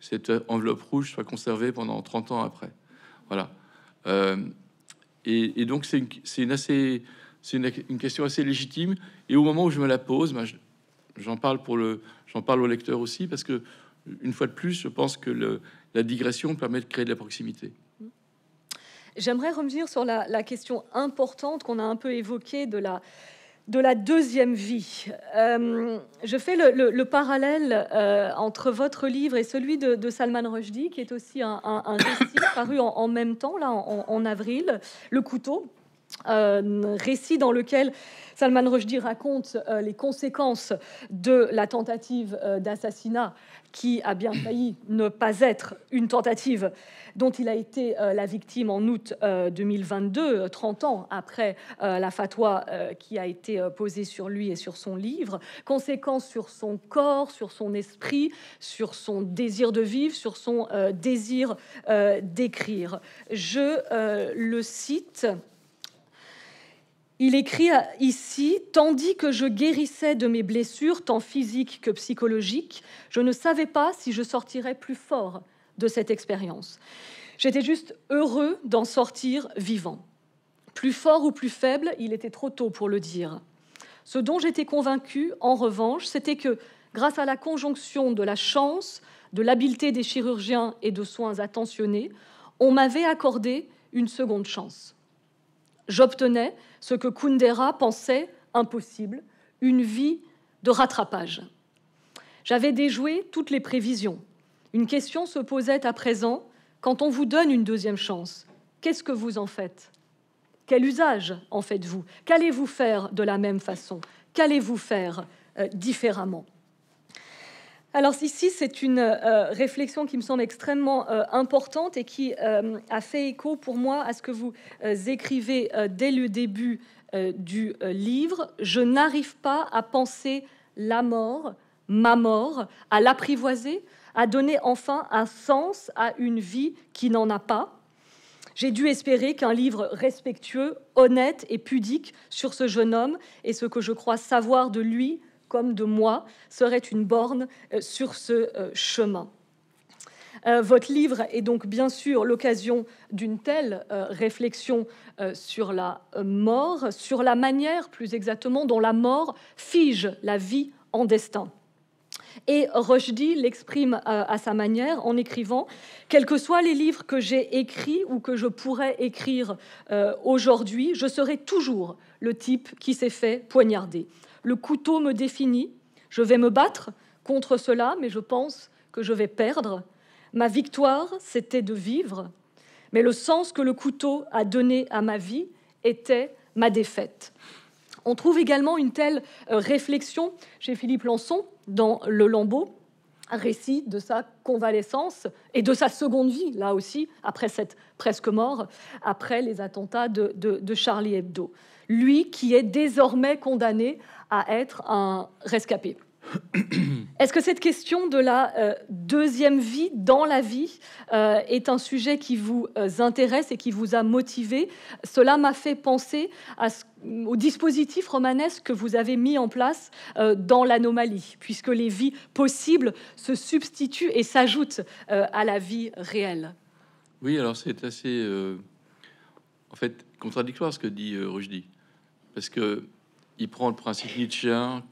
cette, enveloppe rouge soit conservée pendant 30 ans après. Voilà. et, donc c'est une, assez, c'est une, question assez légitime. Et au moment où je me la pose, ben, j'en parle pour le, j'en parle au lecteur aussi parce que une fois de plus, je pense que la digression permet de créer de la proximité. J'aimerais revenir sur la, question importante qu'on a un peu évoquée de la, deuxième vie. Euh, je fais le, parallèle euh, entre votre livre et celui de, Salman Rushdie, qui est aussi un, un, paru en, même temps, là, en, en avril, Le couteau, un euh, récit dans lequel Salman Rushdie raconte euh, les conséquences de la tentative euh, d'assassinat qui a bien failli ne pas être une tentative dont il a été la victime en août 2022, 30 ans après la fatwa qui a été posée sur lui et sur son livre, conséquences sur son corps, sur son esprit, sur son désir de vivre, sur son désir d'écrire. Je le cite. Il écrit ici Tandis que je guérissais de mes blessures, tant physiques que psychologiques, je ne savais pas si je sortirais plus fort de cette expérience. J'étais juste heureux d'en sortir vivant. Plus fort ou plus faible, il était trop tôt pour le dire. Ce dont j'étais convaincu, en revanche, c'était que grâce à la conjonction de la chance, de l'habileté des chirurgiens et de soins attentionnés, on m'avait accordé une seconde chance j'obtenais ce que Kundera pensait impossible, une vie de rattrapage. J'avais déjoué toutes les prévisions. Une question se posait à présent, quand on vous donne une deuxième chance, qu'est-ce que vous en faites Quel usage en faites-vous Qu'allez-vous faire de la même façon Qu'allez-vous faire euh, différemment alors ici, c'est une euh, réflexion qui me semble extrêmement euh, importante et qui euh, a fait écho pour moi à ce que vous écrivez dès le début du livre. Je n'arrive pas à penser la mort, ma mort, à l'apprivoiser, à donner enfin un sens à une vie qui n'en a pas. J'ai dû espérer qu'un livre respectueux, honnête et pudique sur ce jeune homme et ce que je crois savoir de lui, comme de moi serait une borne euh, sur ce euh, chemin. Euh, votre livre est donc bien sûr l'occasion d'une telle réflexion sur la mort, sur la manière plus exactement dont la mort fige la vie en destin. Et Rushdie l'exprime à sa manière en écrivant Quels que soient les livres que j'ai écrits ou que je pourrais écrire aujourd'hui, je serai toujours le type qui s'est fait poignarder le couteau me définit. Je vais me battre contre cela, mais je pense que je vais perdre. Ma victoire, c'était de vivre, mais le sens que le couteau a donné à ma vie était ma défaite. On trouve également une telle euh, réflexion chez Philippe Lançon dans Le Lambeau, un récit de sa convalescence et de sa seconde vie, là aussi, après cette presque mort, après les attentats de, de Charlie Hebdo. Lui qui est désormais condamné à être un rescapé. Est-ce que cette question de la euh, deuxième vie dans la vie euh, est un sujet qui vous euh, intéresse et qui vous a motivé Cela m'a fait penser à ce, au dispositif romanesque que vous avez mis en place dans l'anomalie, puisque les vies possibles se substituent et s'ajoutent à la vie réelle. Oui, alors c'est assez, en fait, contradictoire ce que dit Rushdie, parce que il prend le principe nietzschéen,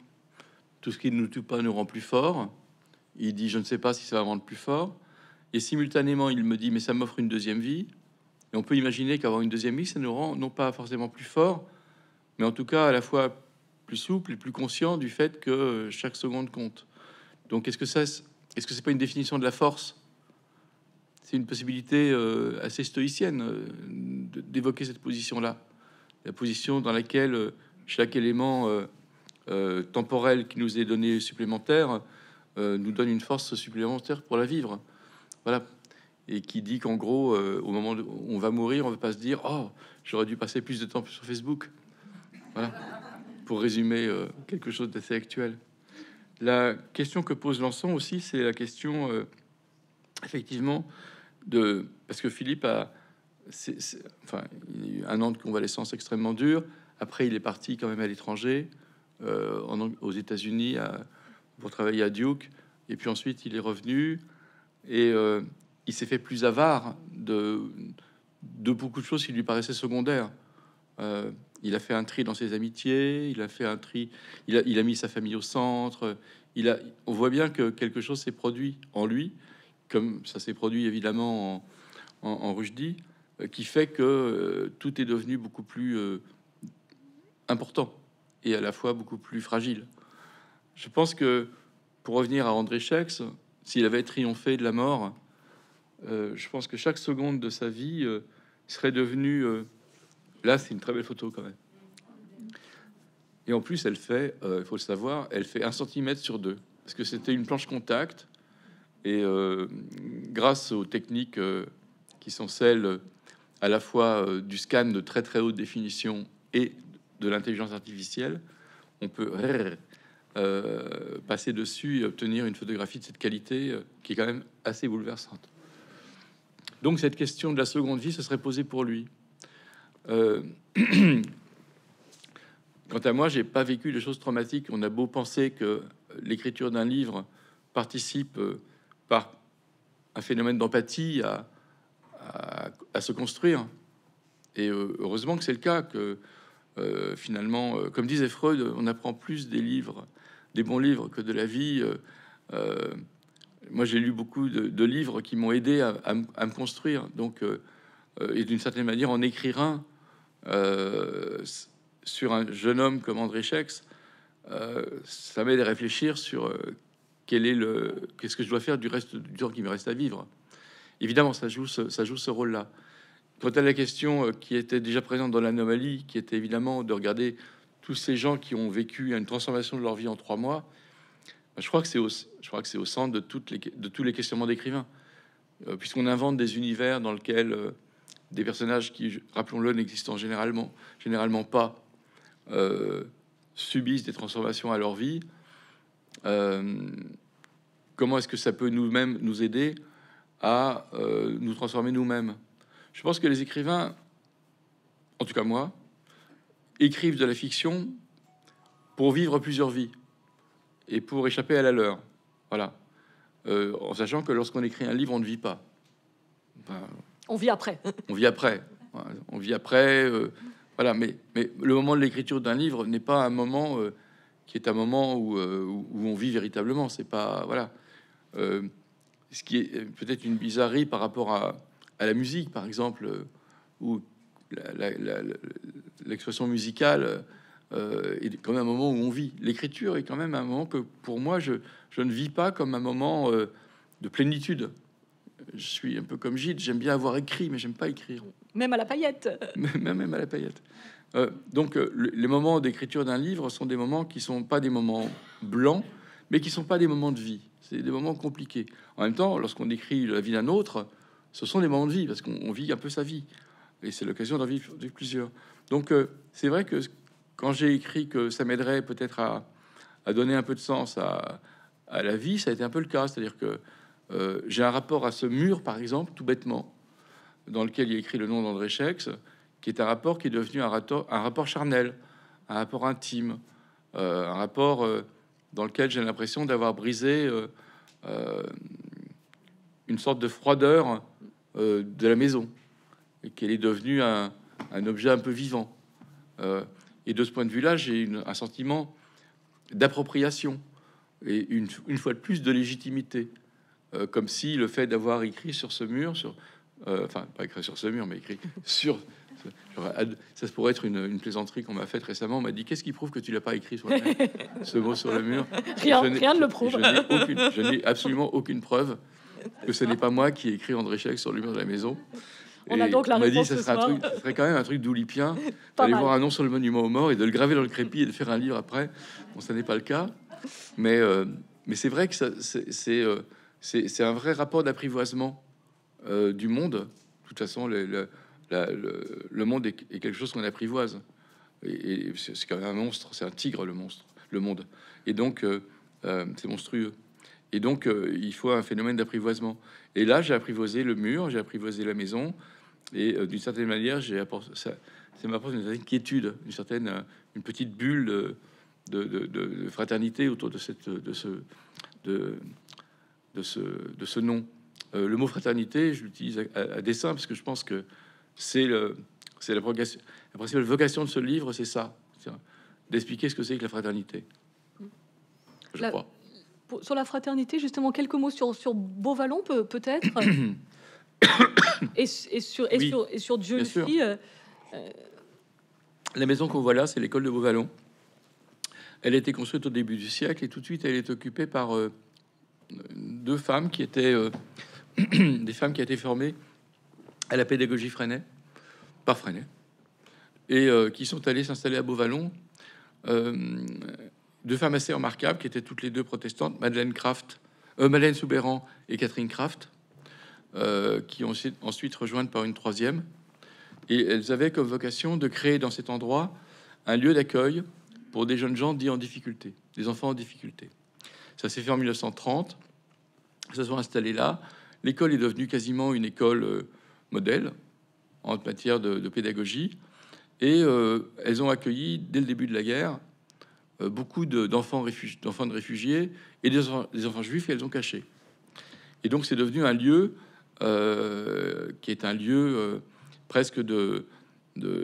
tout ce qui ne nous tue pas nous rend plus fort. Il dit, je ne sais pas si ça va rendre plus fort. Et simultanément, il me dit, mais ça m'offre une deuxième vie. Et on peut imaginer qu'avoir une deuxième vie, ça nous rend non pas forcément plus fort, mais en tout cas à la fois plus souple et plus conscient du fait que chaque seconde compte. Donc est-ce que ça, est-ce que c'est pas une définition de la force C'est une possibilité euh, assez stoïcienne euh, d'évoquer cette position-là, la position dans laquelle euh, chaque élément euh, euh, temporel qui nous est donné supplémentaire euh, nous donne une force supplémentaire pour la vivre. Voilà. Et qui dit qu'en gros, au moment où on va mourir, on ne va pas se dire Oh, j'aurais dû passer plus de temps sur Facebook. Voilà. Pour résumer quelque chose d'assez actuel. La question que pose Lançon aussi, c'est la question, effectivement, de parce que Philippe a, enfin, un an de convalescence extrêmement dur. Après, il est parti quand même à l'étranger, euh, aux États-Unis, pour travailler à Duke. Et puis ensuite, il est revenu et euh, il s'est fait plus avare de, de beaucoup de choses qui lui paraissaient secondaires. Euh, il a fait un tri dans ses amitiés, il a fait un tri, il a, il a mis sa famille au centre. Il a, on voit bien que quelque chose s'est produit en lui, comme ça s'est produit évidemment en, en, Rushdie, qui fait que tout est devenu beaucoup plus important et à la fois beaucoup plus fragile. Je pense que, pour revenir à André Schex, s'il avait triomphé de la mort, euh, je pense que chaque seconde de sa vie euh, serait devenue... Euh, là, c'est une très belle photo quand même. Et en plus, elle fait, il faut le savoir, elle fait un centimètre sur deux. Parce que c'était une planche contact. Et grâce aux techniques qui sont celles à la fois du scan de très très haute définition et de l'intelligence artificielle, on peut euh, passer dessus et obtenir une photographie de cette qualité euh, qui est quand même assez bouleversante. Donc cette question de la seconde vie se serait posée pour lui. Euh, quant à moi, j'ai pas vécu de choses traumatiques. On a beau penser que l'écriture d'un livre participe par un phénomène d'empathie à, à, se construire. Et heureusement que c'est le cas, que euh, finalement, euh, comme disait Freud, on apprend plus des livres, des bons livres que de la vie. Euh, moi, j'ai lu beaucoup de, livres qui m'ont aidé à, me construire. Donc, et d'une certaine manière, en écrire un sur un jeune homme comme André Schex, ça m'aide à réfléchir sur quel est le, qu'est-ce que je dois faire du reste du temps qui me reste à vivre. Évidemment, ça joue ça joue ce rôle-là. Quant à la question euh, qui était déjà présente dans l'anomalie, qui était évidemment de regarder tous ces gens qui ont vécu une transformation de leur vie en trois mois, bah, je crois que c'est au, je crois que c'est au centre de, toutes les, de tous les questionnements d'écrivains. Euh, puisqu'on invente des univers dans lesquels euh, des personnages qui, rappelons-le, n'existent généralement, généralement pas, subissent des transformations à leur vie. comment est-ce que ça peut nous-mêmes nous aider à nous transformer nous-mêmes je pense que les écrivains, en tout cas moi, écrivent de la fiction pour vivre plusieurs vies et pour échapper à la leur. Voilà. Euh, en sachant que lorsqu'on écrit un livre, on ne vit pas. on vit après. On vit après. On vit après. voilà. Mais, mais le moment de l'écriture d'un livre n'est pas un moment euh, qui est un moment euh, où, où on vit véritablement. C'est pas. Voilà. ce qui est peut-être une bizarrerie par rapport à, à la musique, par exemple, euh, où l'expression musicale euh, euh, est quand même un moment où on vit. L'écriture est quand même un moment que, pour moi, je, ne vis pas comme un moment de plénitude. Je suis un peu comme Gide. j'aime bien avoir écrit, mais j'aime pas écrire. Même à la paillette. même, à la paillette. donc, les moments d'écriture d'un livre sont des moments qui ne sont pas des moments blancs, mais qui ne sont pas des moments de vie. C'est des moments compliqués. En même temps, lorsqu'on écrit la vie d'un autre, ce sont des moments de vie parce qu'on vit un peu sa vie et c'est l'occasion d'en vivre de plusieurs. Donc, euh, c'est vrai que quand j'ai écrit que ça m'aiderait peut-être à, donner un peu de sens à, la vie, ça a été un peu le cas. C'est-à-dire que euh, j'ai un rapport à ce mur, par exemple, tout bêtement, dans lequel il y écrit le nom d'André Schex, qui est un rapport qui est devenu un, rapport, charnel, un rapport intime, euh, un rapport dans lequel j'ai l'impression d'avoir brisé une sorte de froideur euh, de la maison, et qu'elle est devenue un, objet un peu vivant. Euh, et de ce point de vue-là, j'ai un sentiment d'appropriation et une, une, fois de plus de légitimité, euh, comme si le fait d'avoir écrit sur ce mur, sur, enfin pas écrit sur ce mur, mais écrit sur ça pourrait être une, plaisanterie qu'on m'a faite récemment. On m'a dit Qu'est-ce qui prouve que tu l'as pas écrit sur ce mot sur le mur Rien, rien ne le prouve. Je, je n'ai absolument aucune preuve. que ce n'est pas moi qui ai écrit André Chèque sur le mur de la maison. On a donc la on m'a dit que ce serait quand même un truc d'oulipien d'aller voir un nom sur le monument aux morts et de le graver dans le crépi et de faire un livre après. Bon, ça n'est pas le cas, mais euh, c'est vrai que euh, c'est, un vrai rapport d'apprivoisement euh, du monde. De toute façon, le, monde est, quelque chose qu'on apprivoise. Et, et c'est quand même un monstre, c'est un tigre le monstre, le monde. Et donc, c'est monstrueux. Et donc, euh, il faut un phénomène d'apprivoisement. Et là, j'ai apprivoisé le mur, j'ai apprivoisé la maison, et euh, d'une certaine manière, j'ai apporté ça, m'apporte une certaine une certaine, euh, une petite bulle de, fraternité autour de cette, de ce, de, ce, de ce nom. le mot fraternité, je l'utilise à, dessein parce que je pense que c'est le, c'est la, principale vocation de ce livre, c'est ça, d'expliquer ce que c'est que la fraternité. Je crois sur la fraternité, justement, quelques mots sur, Beauvalon, peut-être et, sur, et, sur, Dieu le euh, euh. La maison qu'on voit là, c'est l'école de Beauvalon. Elle a été construite au début du siècle et tout de suite, elle est occupée par euh, deux femmes qui étaient des femmes qui étaient formées à la pédagogie Freinet, par Freinet, et qui sont allées s'installer à Beauvallon deux femmes assez remarquables qui étaient toutes les deux protestantes, Madeleine Kraft, euh, Madeleine et Catherine Kraft, euh, qui ont ensuite rejoint par une troisième. Et elles avaient comme vocation de créer dans cet endroit un lieu d'accueil pour des jeunes gens dits en difficulté, des enfants en difficulté. Ça s'est fait en 1930. Elles se sont installés là. L'école est devenue quasiment une école euh, modèle en matière de, pédagogie. Et elles ont accueilli, dès le début de la guerre, euh, beaucoup d'enfants de, de réfugiés et des, enfants juifs qu'elles ont cachés. Et donc c'est devenu un lieu euh, qui est un lieu euh, presque de,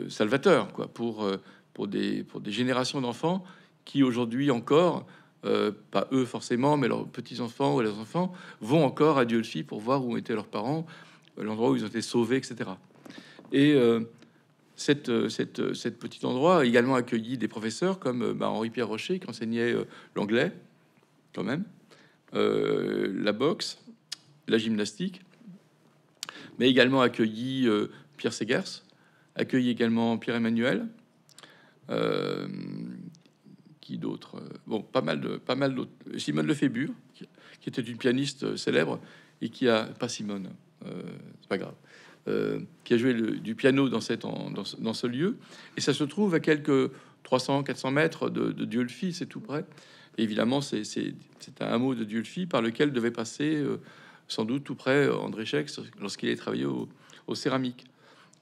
salvateur quoi, pour, pour, des, pour des générations d'enfants qui aujourd'hui encore, pas eux forcément, mais leurs petits-enfants ou leurs enfants, vont encore à Dieu le pour voir où étaient leurs parents, l'endroit où ils ont été sauvés, etc. Et cette, euh, euh, petit endroit a également accueilli des professeurs comme euh, bah, Henri-Pierre Rocher, qui enseignait l'anglais, quand même, la boxe, la gymnastique, mais également accueilli Pierre Segers, accueilli également Pierre-Emmanuel, qui d'autres Bon, pas mal de pas mal d'autres. Simone Le qui, qui était une pianiste célèbre et qui a pas Simone, c'est pas grave euh, qui a joué du piano dans, cette, dans, ce, lieu. Et ça se trouve à quelques 300-400 mètres de, de c'est tout près. évidemment, c'est un hameau de Diolfi par lequel devait passer euh, sans doute tout près André Chex, lorsqu'il est travaillé au, aux céramiques.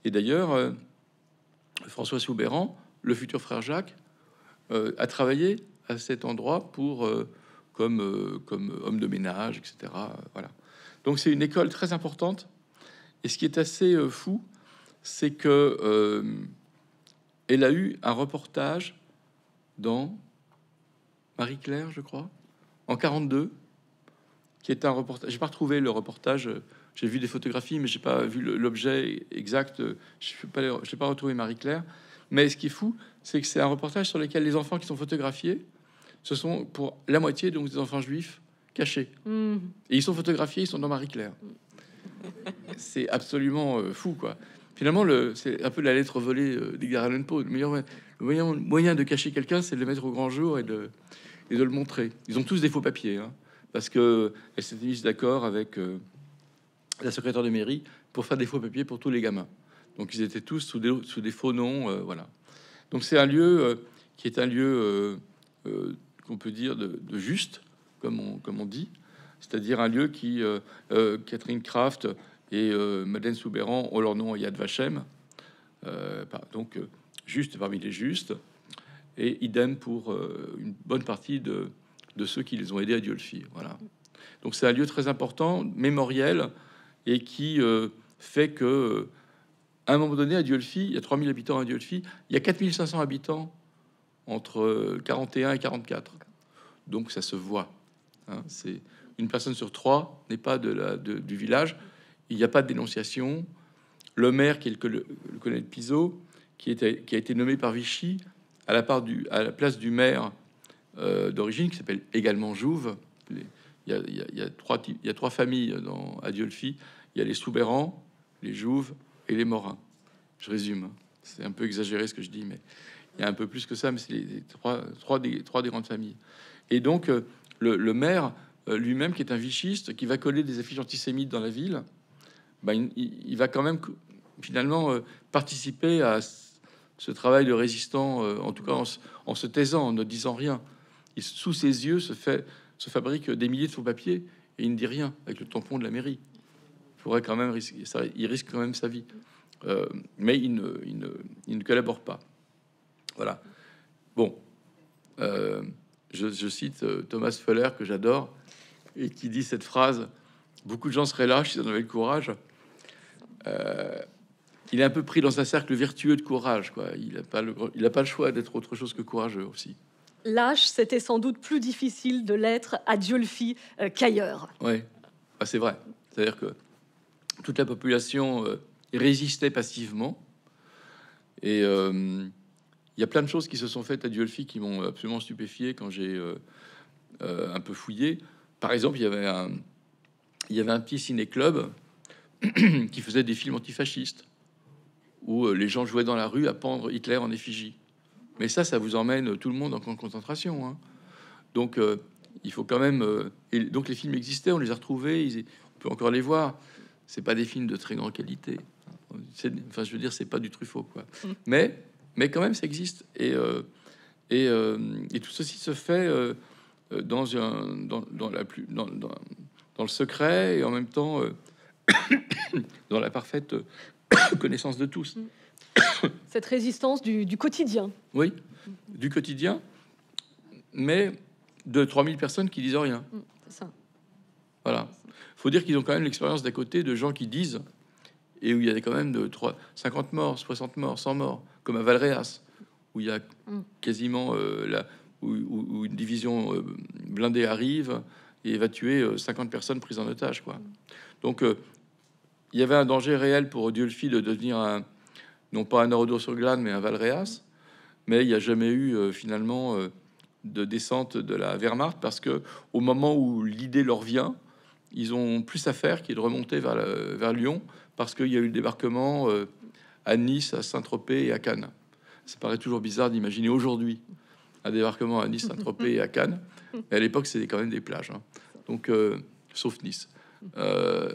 Et d'ailleurs, euh, François Soubéran, le futur frère Jacques, a travaillé à cet endroit pour comme, comme homme de ménage, etc. Voilà. Donc c'est une école très importante et ce qui est assez euh, fou, c'est que euh, elle a eu un reportage dans Marie-Claire, je crois, en 42, qui est un reportage. J'ai pas retrouvé le reportage. Euh, j'ai vu des photographies, mais j'ai pas vu l'objet exact. Je n'ai pas, pas retrouvé Marie-Claire. Mais ce qui est fou, c'est que c'est un reportage sur lequel les enfants qui sont photographiés, ce sont pour la moitié donc des enfants juifs cachés. Mmh. Et ils sont photographiés, ils sont dans Marie-Claire. Mmh c'est absolument euh, fou, quoi. Finalement, c'est un peu la lettre volée euh, d'Edgar Allan Le meilleur, moyen de cacher quelqu'un, c'est de le mettre au grand jour et de, le montrer. Ils ont tous des faux papiers, hein, parce que elles s'étaient mise d'accord avec euh, la secrétaire de mairie pour faire des faux papiers pour tous les gamins. Donc ils étaient tous sous des, faux noms, euh, voilà. Donc c'est un lieu qui est un lieu qu'on peut dire de, juste, comme on dit, c'est-à-dire un lieu qui, euh, euh, Catherine Kraft et euh, Madeleine Soubéran ont leur nom à Yad Vashem, donc juste parmi les justes, et idem pour une bonne partie de, ceux qui les ont aidés à Dieu Voilà. Donc c'est un lieu très important, mémoriel, et qui fait que, à un moment donné, à Diolfi, il y a 3000 habitants à Diolfi, il y a 4500 habitants entre 41 et 44. Donc ça se voit. Hein, c'est une personne sur trois n'est pas de la, du village. Il n'y a pas de dénonciation. Le maire, qui est le, connaît colonel Piso, qui, était, qui a été nommé par Vichy à la, part du, à la place du maire euh, d'origine, qui s'appelle également Jouve. Il y, a, trois, familles dans, à Il y a les Soubérans, les Jouves et les Morins. Je résume. Hein. C'est un peu exagéré ce que je dis, mais il y a un peu plus que ça, mais c'est les, trois, trois, des, trois des grandes familles. Et donc, euh, le maire euh, lui-même, qui est un vichiste, qui va coller des affiches antisémites dans la ville, ben, il, va quand même finalement euh, participer à ce travail de résistant, euh, en tout cas en, se taisant, en ne disant rien. sous ses yeux se, fait, se fabriquent des milliers de faux papiers et il ne dit rien avec le tampon de la mairie. Il quand même risquer, il risque quand même sa vie, mais il ne, collabore pas. Voilà. Bon, je, je, cite Thomas feller que j'adore et qui dit cette phrase Beaucoup de gens seraient lâches s'ils en avaient le courage. Euh, il est un peu pris dans un cercle vertueux de courage. Quoi. Il n'a pas, le, pas le choix d'être autre chose que courageux aussi. Lâche, c'était sans doute plus difficile de l'être à Diolfi euh, qu'ailleurs. Oui, bah, c'est vrai. C'est-à-dire que toute la population euh, résistait passivement. Et il y a plein de choses qui se sont faites à Diolfi qui m'ont absolument stupéfié quand j'ai un peu fouillé par exemple, il y avait un, il y avait un petit ciné-club qui faisait des films antifascistes où euh, les gens jouaient dans la rue à pendre Hitler en effigie. Mais ça, ça vous emmène euh, tout le monde en camp de concentration. Hein. Donc, euh, il faut quand même. et donc, les films existaient, on les a retrouvés, on peut encore les voir. C'est pas des films de très grande qualité. Enfin, je veux dire, c'est pas du Truffaut, quoi. Mm. Mais, mais quand même, ça existe. Et, et, et, tout ceci se fait euh, dans, un, dans, la plus, dans, dans, le secret et en même temps euh, dans la parfaite euh, connaissance de tous. Mm. Cette résistance du, quotidien. Oui, du quotidien, mais de 3000 personnes qui disent rien. Mm, ça. Voilà. faut dire qu'ils ont quand même l'expérience d'à côté de gens qui disent, et où il y avait quand même de 3, 50 morts, 60 morts, 100 morts, comme à Valréas, où il y a mm. quasiment la, où, une division euh, blindée arrive et va tuer 50 euh, personnes prises en otage. Quoi. Donc euh, il y avait un danger réel pour Diolfi de devenir un, non pas un Narodour sur glane, mais un Valréas. Mais il n'y a jamais eu finalement de descente de la Wehrmacht parce que au moment où l'idée leur vient, ils ont plus à faire qu'ils de remonter vers, vers Lyon parce qu'il y a eu le débarquement à Nice, à Saint-Tropez et à Cannes. Ça paraît toujours bizarre d'imaginer aujourd'hui à débarquement à Nice, Saint-Tropez et à Cannes. Mais à l'époque, c'était quand même des plages. Hein. Donc, euh, sauf Nice. Euh,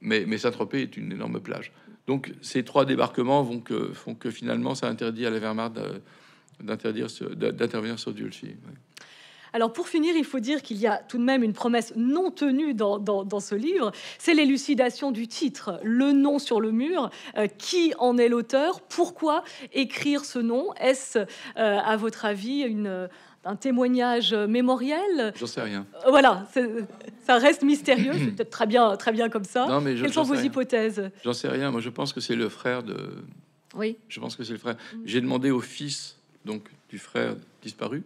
mais, Saint-Tropez est une énorme plage. Donc, ces trois débarquements vont que, font que finalement, ça interdit à la Wehrmacht d'intervenir sur, sur alors pour finir, il faut dire qu'il y a tout de même une promesse non tenue dans, ce livre, c'est l'élucidation du titre, le nom sur le mur, euh, qui en est l'auteur, pourquoi écrire ce nom, est-ce euh, à votre avis un témoignage mémoriel J'en sais rien. Voilà, ça reste mystérieux, c'est peut-être très bien, très bien comme ça. Quelles sont vos hypothèses J'en sais rien. Moi, je pense que c'est le frère de. Oui. Je pense que c'est le frère. Mm. J'ai demandé au fils donc du frère disparu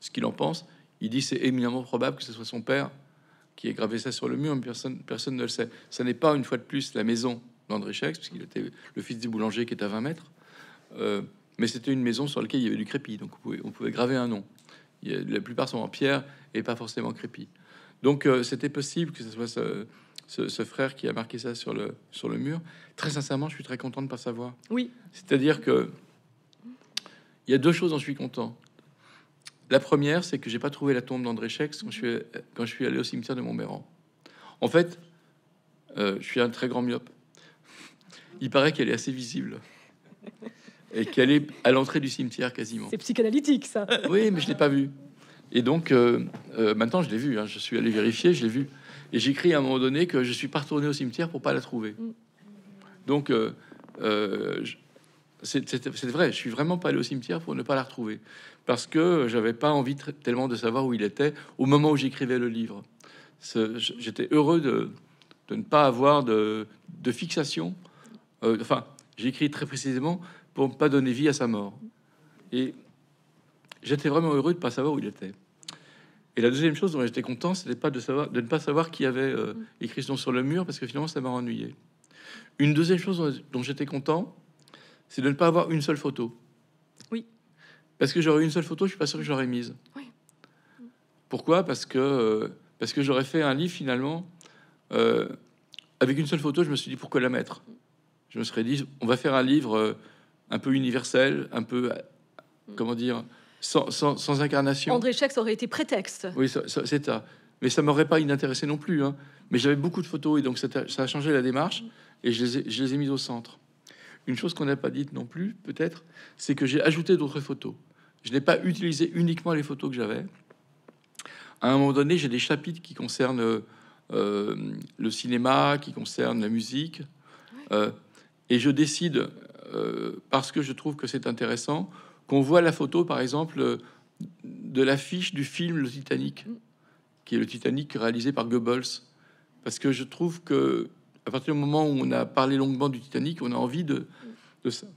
ce qu'il en pense. Il dit c'est éminemment probable que ce soit son père qui ait gravé ça sur le mur, mais personne, ne le sait. Ce n'est pas, une fois de plus, la maison d'André parce puisqu'il était le fils du boulanger qui est à 20 mètres, euh, mais c'était une maison sur laquelle il y avait du crépi, donc on pouvait, on pouvait graver un nom. la plupart sont en pierre et pas forcément crépi. Donc euh, c'était possible que ce soit ce, frère qui a marqué ça sur le, sur le mur. Très sincèrement, je suis très contente de pas savoir. Oui. C'est-à-dire que il y a deux choses dont je suis content. La première, c'est que j'ai pas trouvé la tombe d'André Chex quand je, suis, allé au cimetière de Montméran. En fait, euh, je suis un très grand myope. Il paraît qu'elle est assez visible et qu'elle est à l'entrée du cimetière quasiment. C'est psychanalytique, ça. Oui, mais je l'ai pas vue. Et donc, euh, euh, maintenant, je l'ai vue. Hein. Je suis allé vérifier, je l'ai vue. Et j'écris à un moment donné que je suis pas retourné au cimetière pour pas la trouver. Mm. Donc, je, c'est vrai, je suis vraiment pas allé au cimetière pour ne pas la retrouver parce que j'avais pas envie tellement de savoir où il était au moment où j'écrivais le livre. J'étais heureux de, ne pas avoir de, fixation. Euh, enfin, j'écris très précisément pour ne pas donner vie à sa mort. Et j'étais vraiment heureux de ne pas savoir où il était. Et la deuxième chose dont j'étais content, c'était pas de savoir, de ne pas savoir qui avait écrit euh, mm. écrit son sur le mur, parce que finalement, ça m'a ennuyé. Une deuxième chose dont j'étais content, c'est de ne pas avoir une seule photo. Oui. Parce que j'aurais une seule photo, je suis pas sûr que j'aurais l'aurais mise. Pourquoi Parce que euh, parce que j'aurais fait un livre finalement euh, avec une seule photo. Je me suis dit pourquoi la mettre Je me serais dit on va faire un livre euh, un peu universel, un peu mm. comment dire sans, incarnation. André Chex aurait été prétexte. Oui, c'est ça. Mais ça m'aurait pas inintéressé non plus. Hein. Mais j'avais beaucoup de photos et donc ça, a changé la démarche mm. et je les ai, je ai mises au centre. Une chose qu'on n'a pas dite non plus, peut-être, c'est que j'ai ajouté d'autres photos. Je n'ai pas utilisé uniquement les photos que j'avais. À un moment donné, j'ai des chapitres qui concernent euh, le cinéma, qui concernent la musique. Euh, et je décide, euh, parce que je trouve que c'est intéressant, qu'on voit la photo, par exemple, de l'affiche du film Le Titanic, mm. qui est le Titanic réalisé par Goebbels. Parce que je trouve que à partir du moment où on a parlé longuement du Titanic, on a envie de,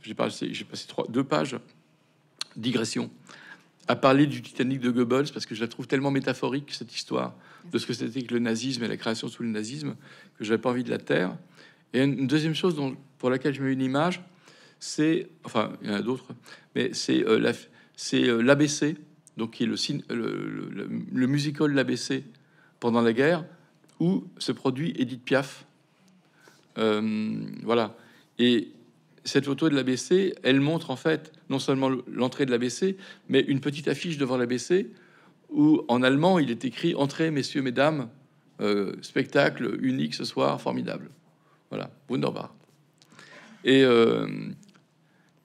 J'ai passé, j'ai passé trois, deux pages digression à parler du Titanic de Goebbels parce que je la trouve tellement métaphorique cette histoire de ce que c'était que le nazisme et la création sous le nazisme que j'avais pas envie de la terre. Et une deuxième chose dont, pour laquelle je mets une image, c'est enfin il y en a d'autres, mais c'est euh, la, c'est euh, l'ABC donc qui est le, le, le, le musical l'ABC pendant la guerre où se produit Edith Piaf euh, voilà. Et cette photo de l'ABC, elle montre en fait non seulement l'entrée de l'ABC, mais une petite affiche devant l'ABC où en allemand il est écrit Entrez, messieurs, mesdames, euh, spectacle unique ce soir, formidable. Voilà, wunderbar. Et, euh,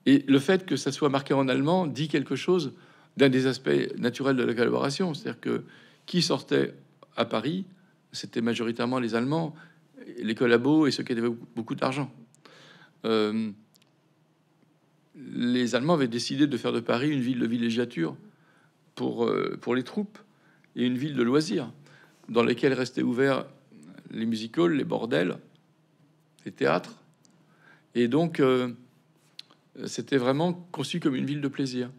et le fait que ça soit marqué en allemand dit quelque chose d'un des aspects naturels de la collaboration, c'est-à-dire que qui sortait à Paris, c'était majoritairement les Allemands, les collabos et ceux qui avaient beaucoup d'argent. Euh, les Allemands avaient décidé de faire de Paris une ville de villégiature pour, euh, pour les troupes et une ville de loisirs dans lesquelles restaient ouverts les musicals, les bordels, les théâtres. Et donc, euh, c'était vraiment conçu comme une ville de plaisir.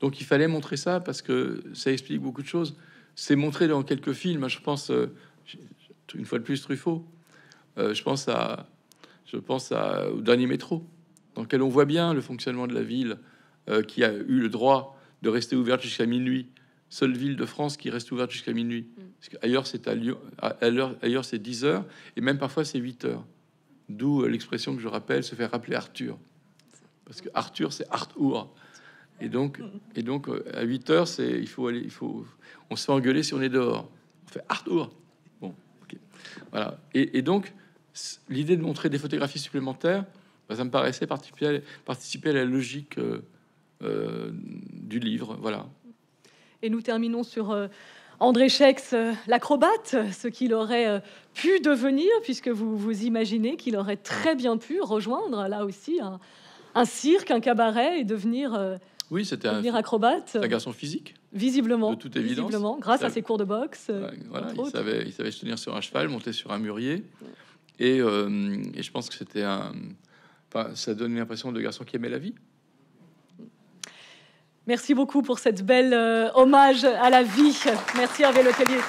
Donc, il fallait montrer ça parce que ça explique beaucoup de choses. C'est montré dans quelques films, je pense, une fois de plus, Truffaut. Euh, je pense à, je pense à, au dernier métro, dans lequel on voit bien le fonctionnement de la ville euh, qui a eu le droit de rester ouverte jusqu'à minuit. Seule ville de France qui reste ouverte jusqu'à minuit. Mm. ailleurs, c'est à ailleurs, c'est 10 heures et même parfois, c'est 8 heures. D'où euh, l'expression que je rappelle, se faire rappeler Arthur. Parce que Arthur, c'est Arthur. Et donc, et donc à 8 heures, c'est il faut aller, il faut on se fait engueuler si on est dehors. On fait Arthur. Bon, voilà. et donc, l'idée de montrer des photographies supplémentaires, bah, ça me paraissait participer à, participer à la logique euh, euh, du livre. Voilà. Et nous terminons sur euh, André Schex, l'acrobate, ce qu'il aurait pu devenir, puisque vous vous imaginez qu'il aurait très bien pu rejoindre là aussi un, cirque, un cabaret et devenir. Oui, c'était un, acrobate. Un garçon physique. Visiblement. De toute grâce à ses cours de boxe. il, savait, se tenir sur un cheval, monter sur un mûrier. Euh, et, je pense que c'était un. ça donne l'impression de garçon qui aimait la vie. Merci beaucoup pour cette belle euh, hommage à la vie. Merci Hervé Letellier.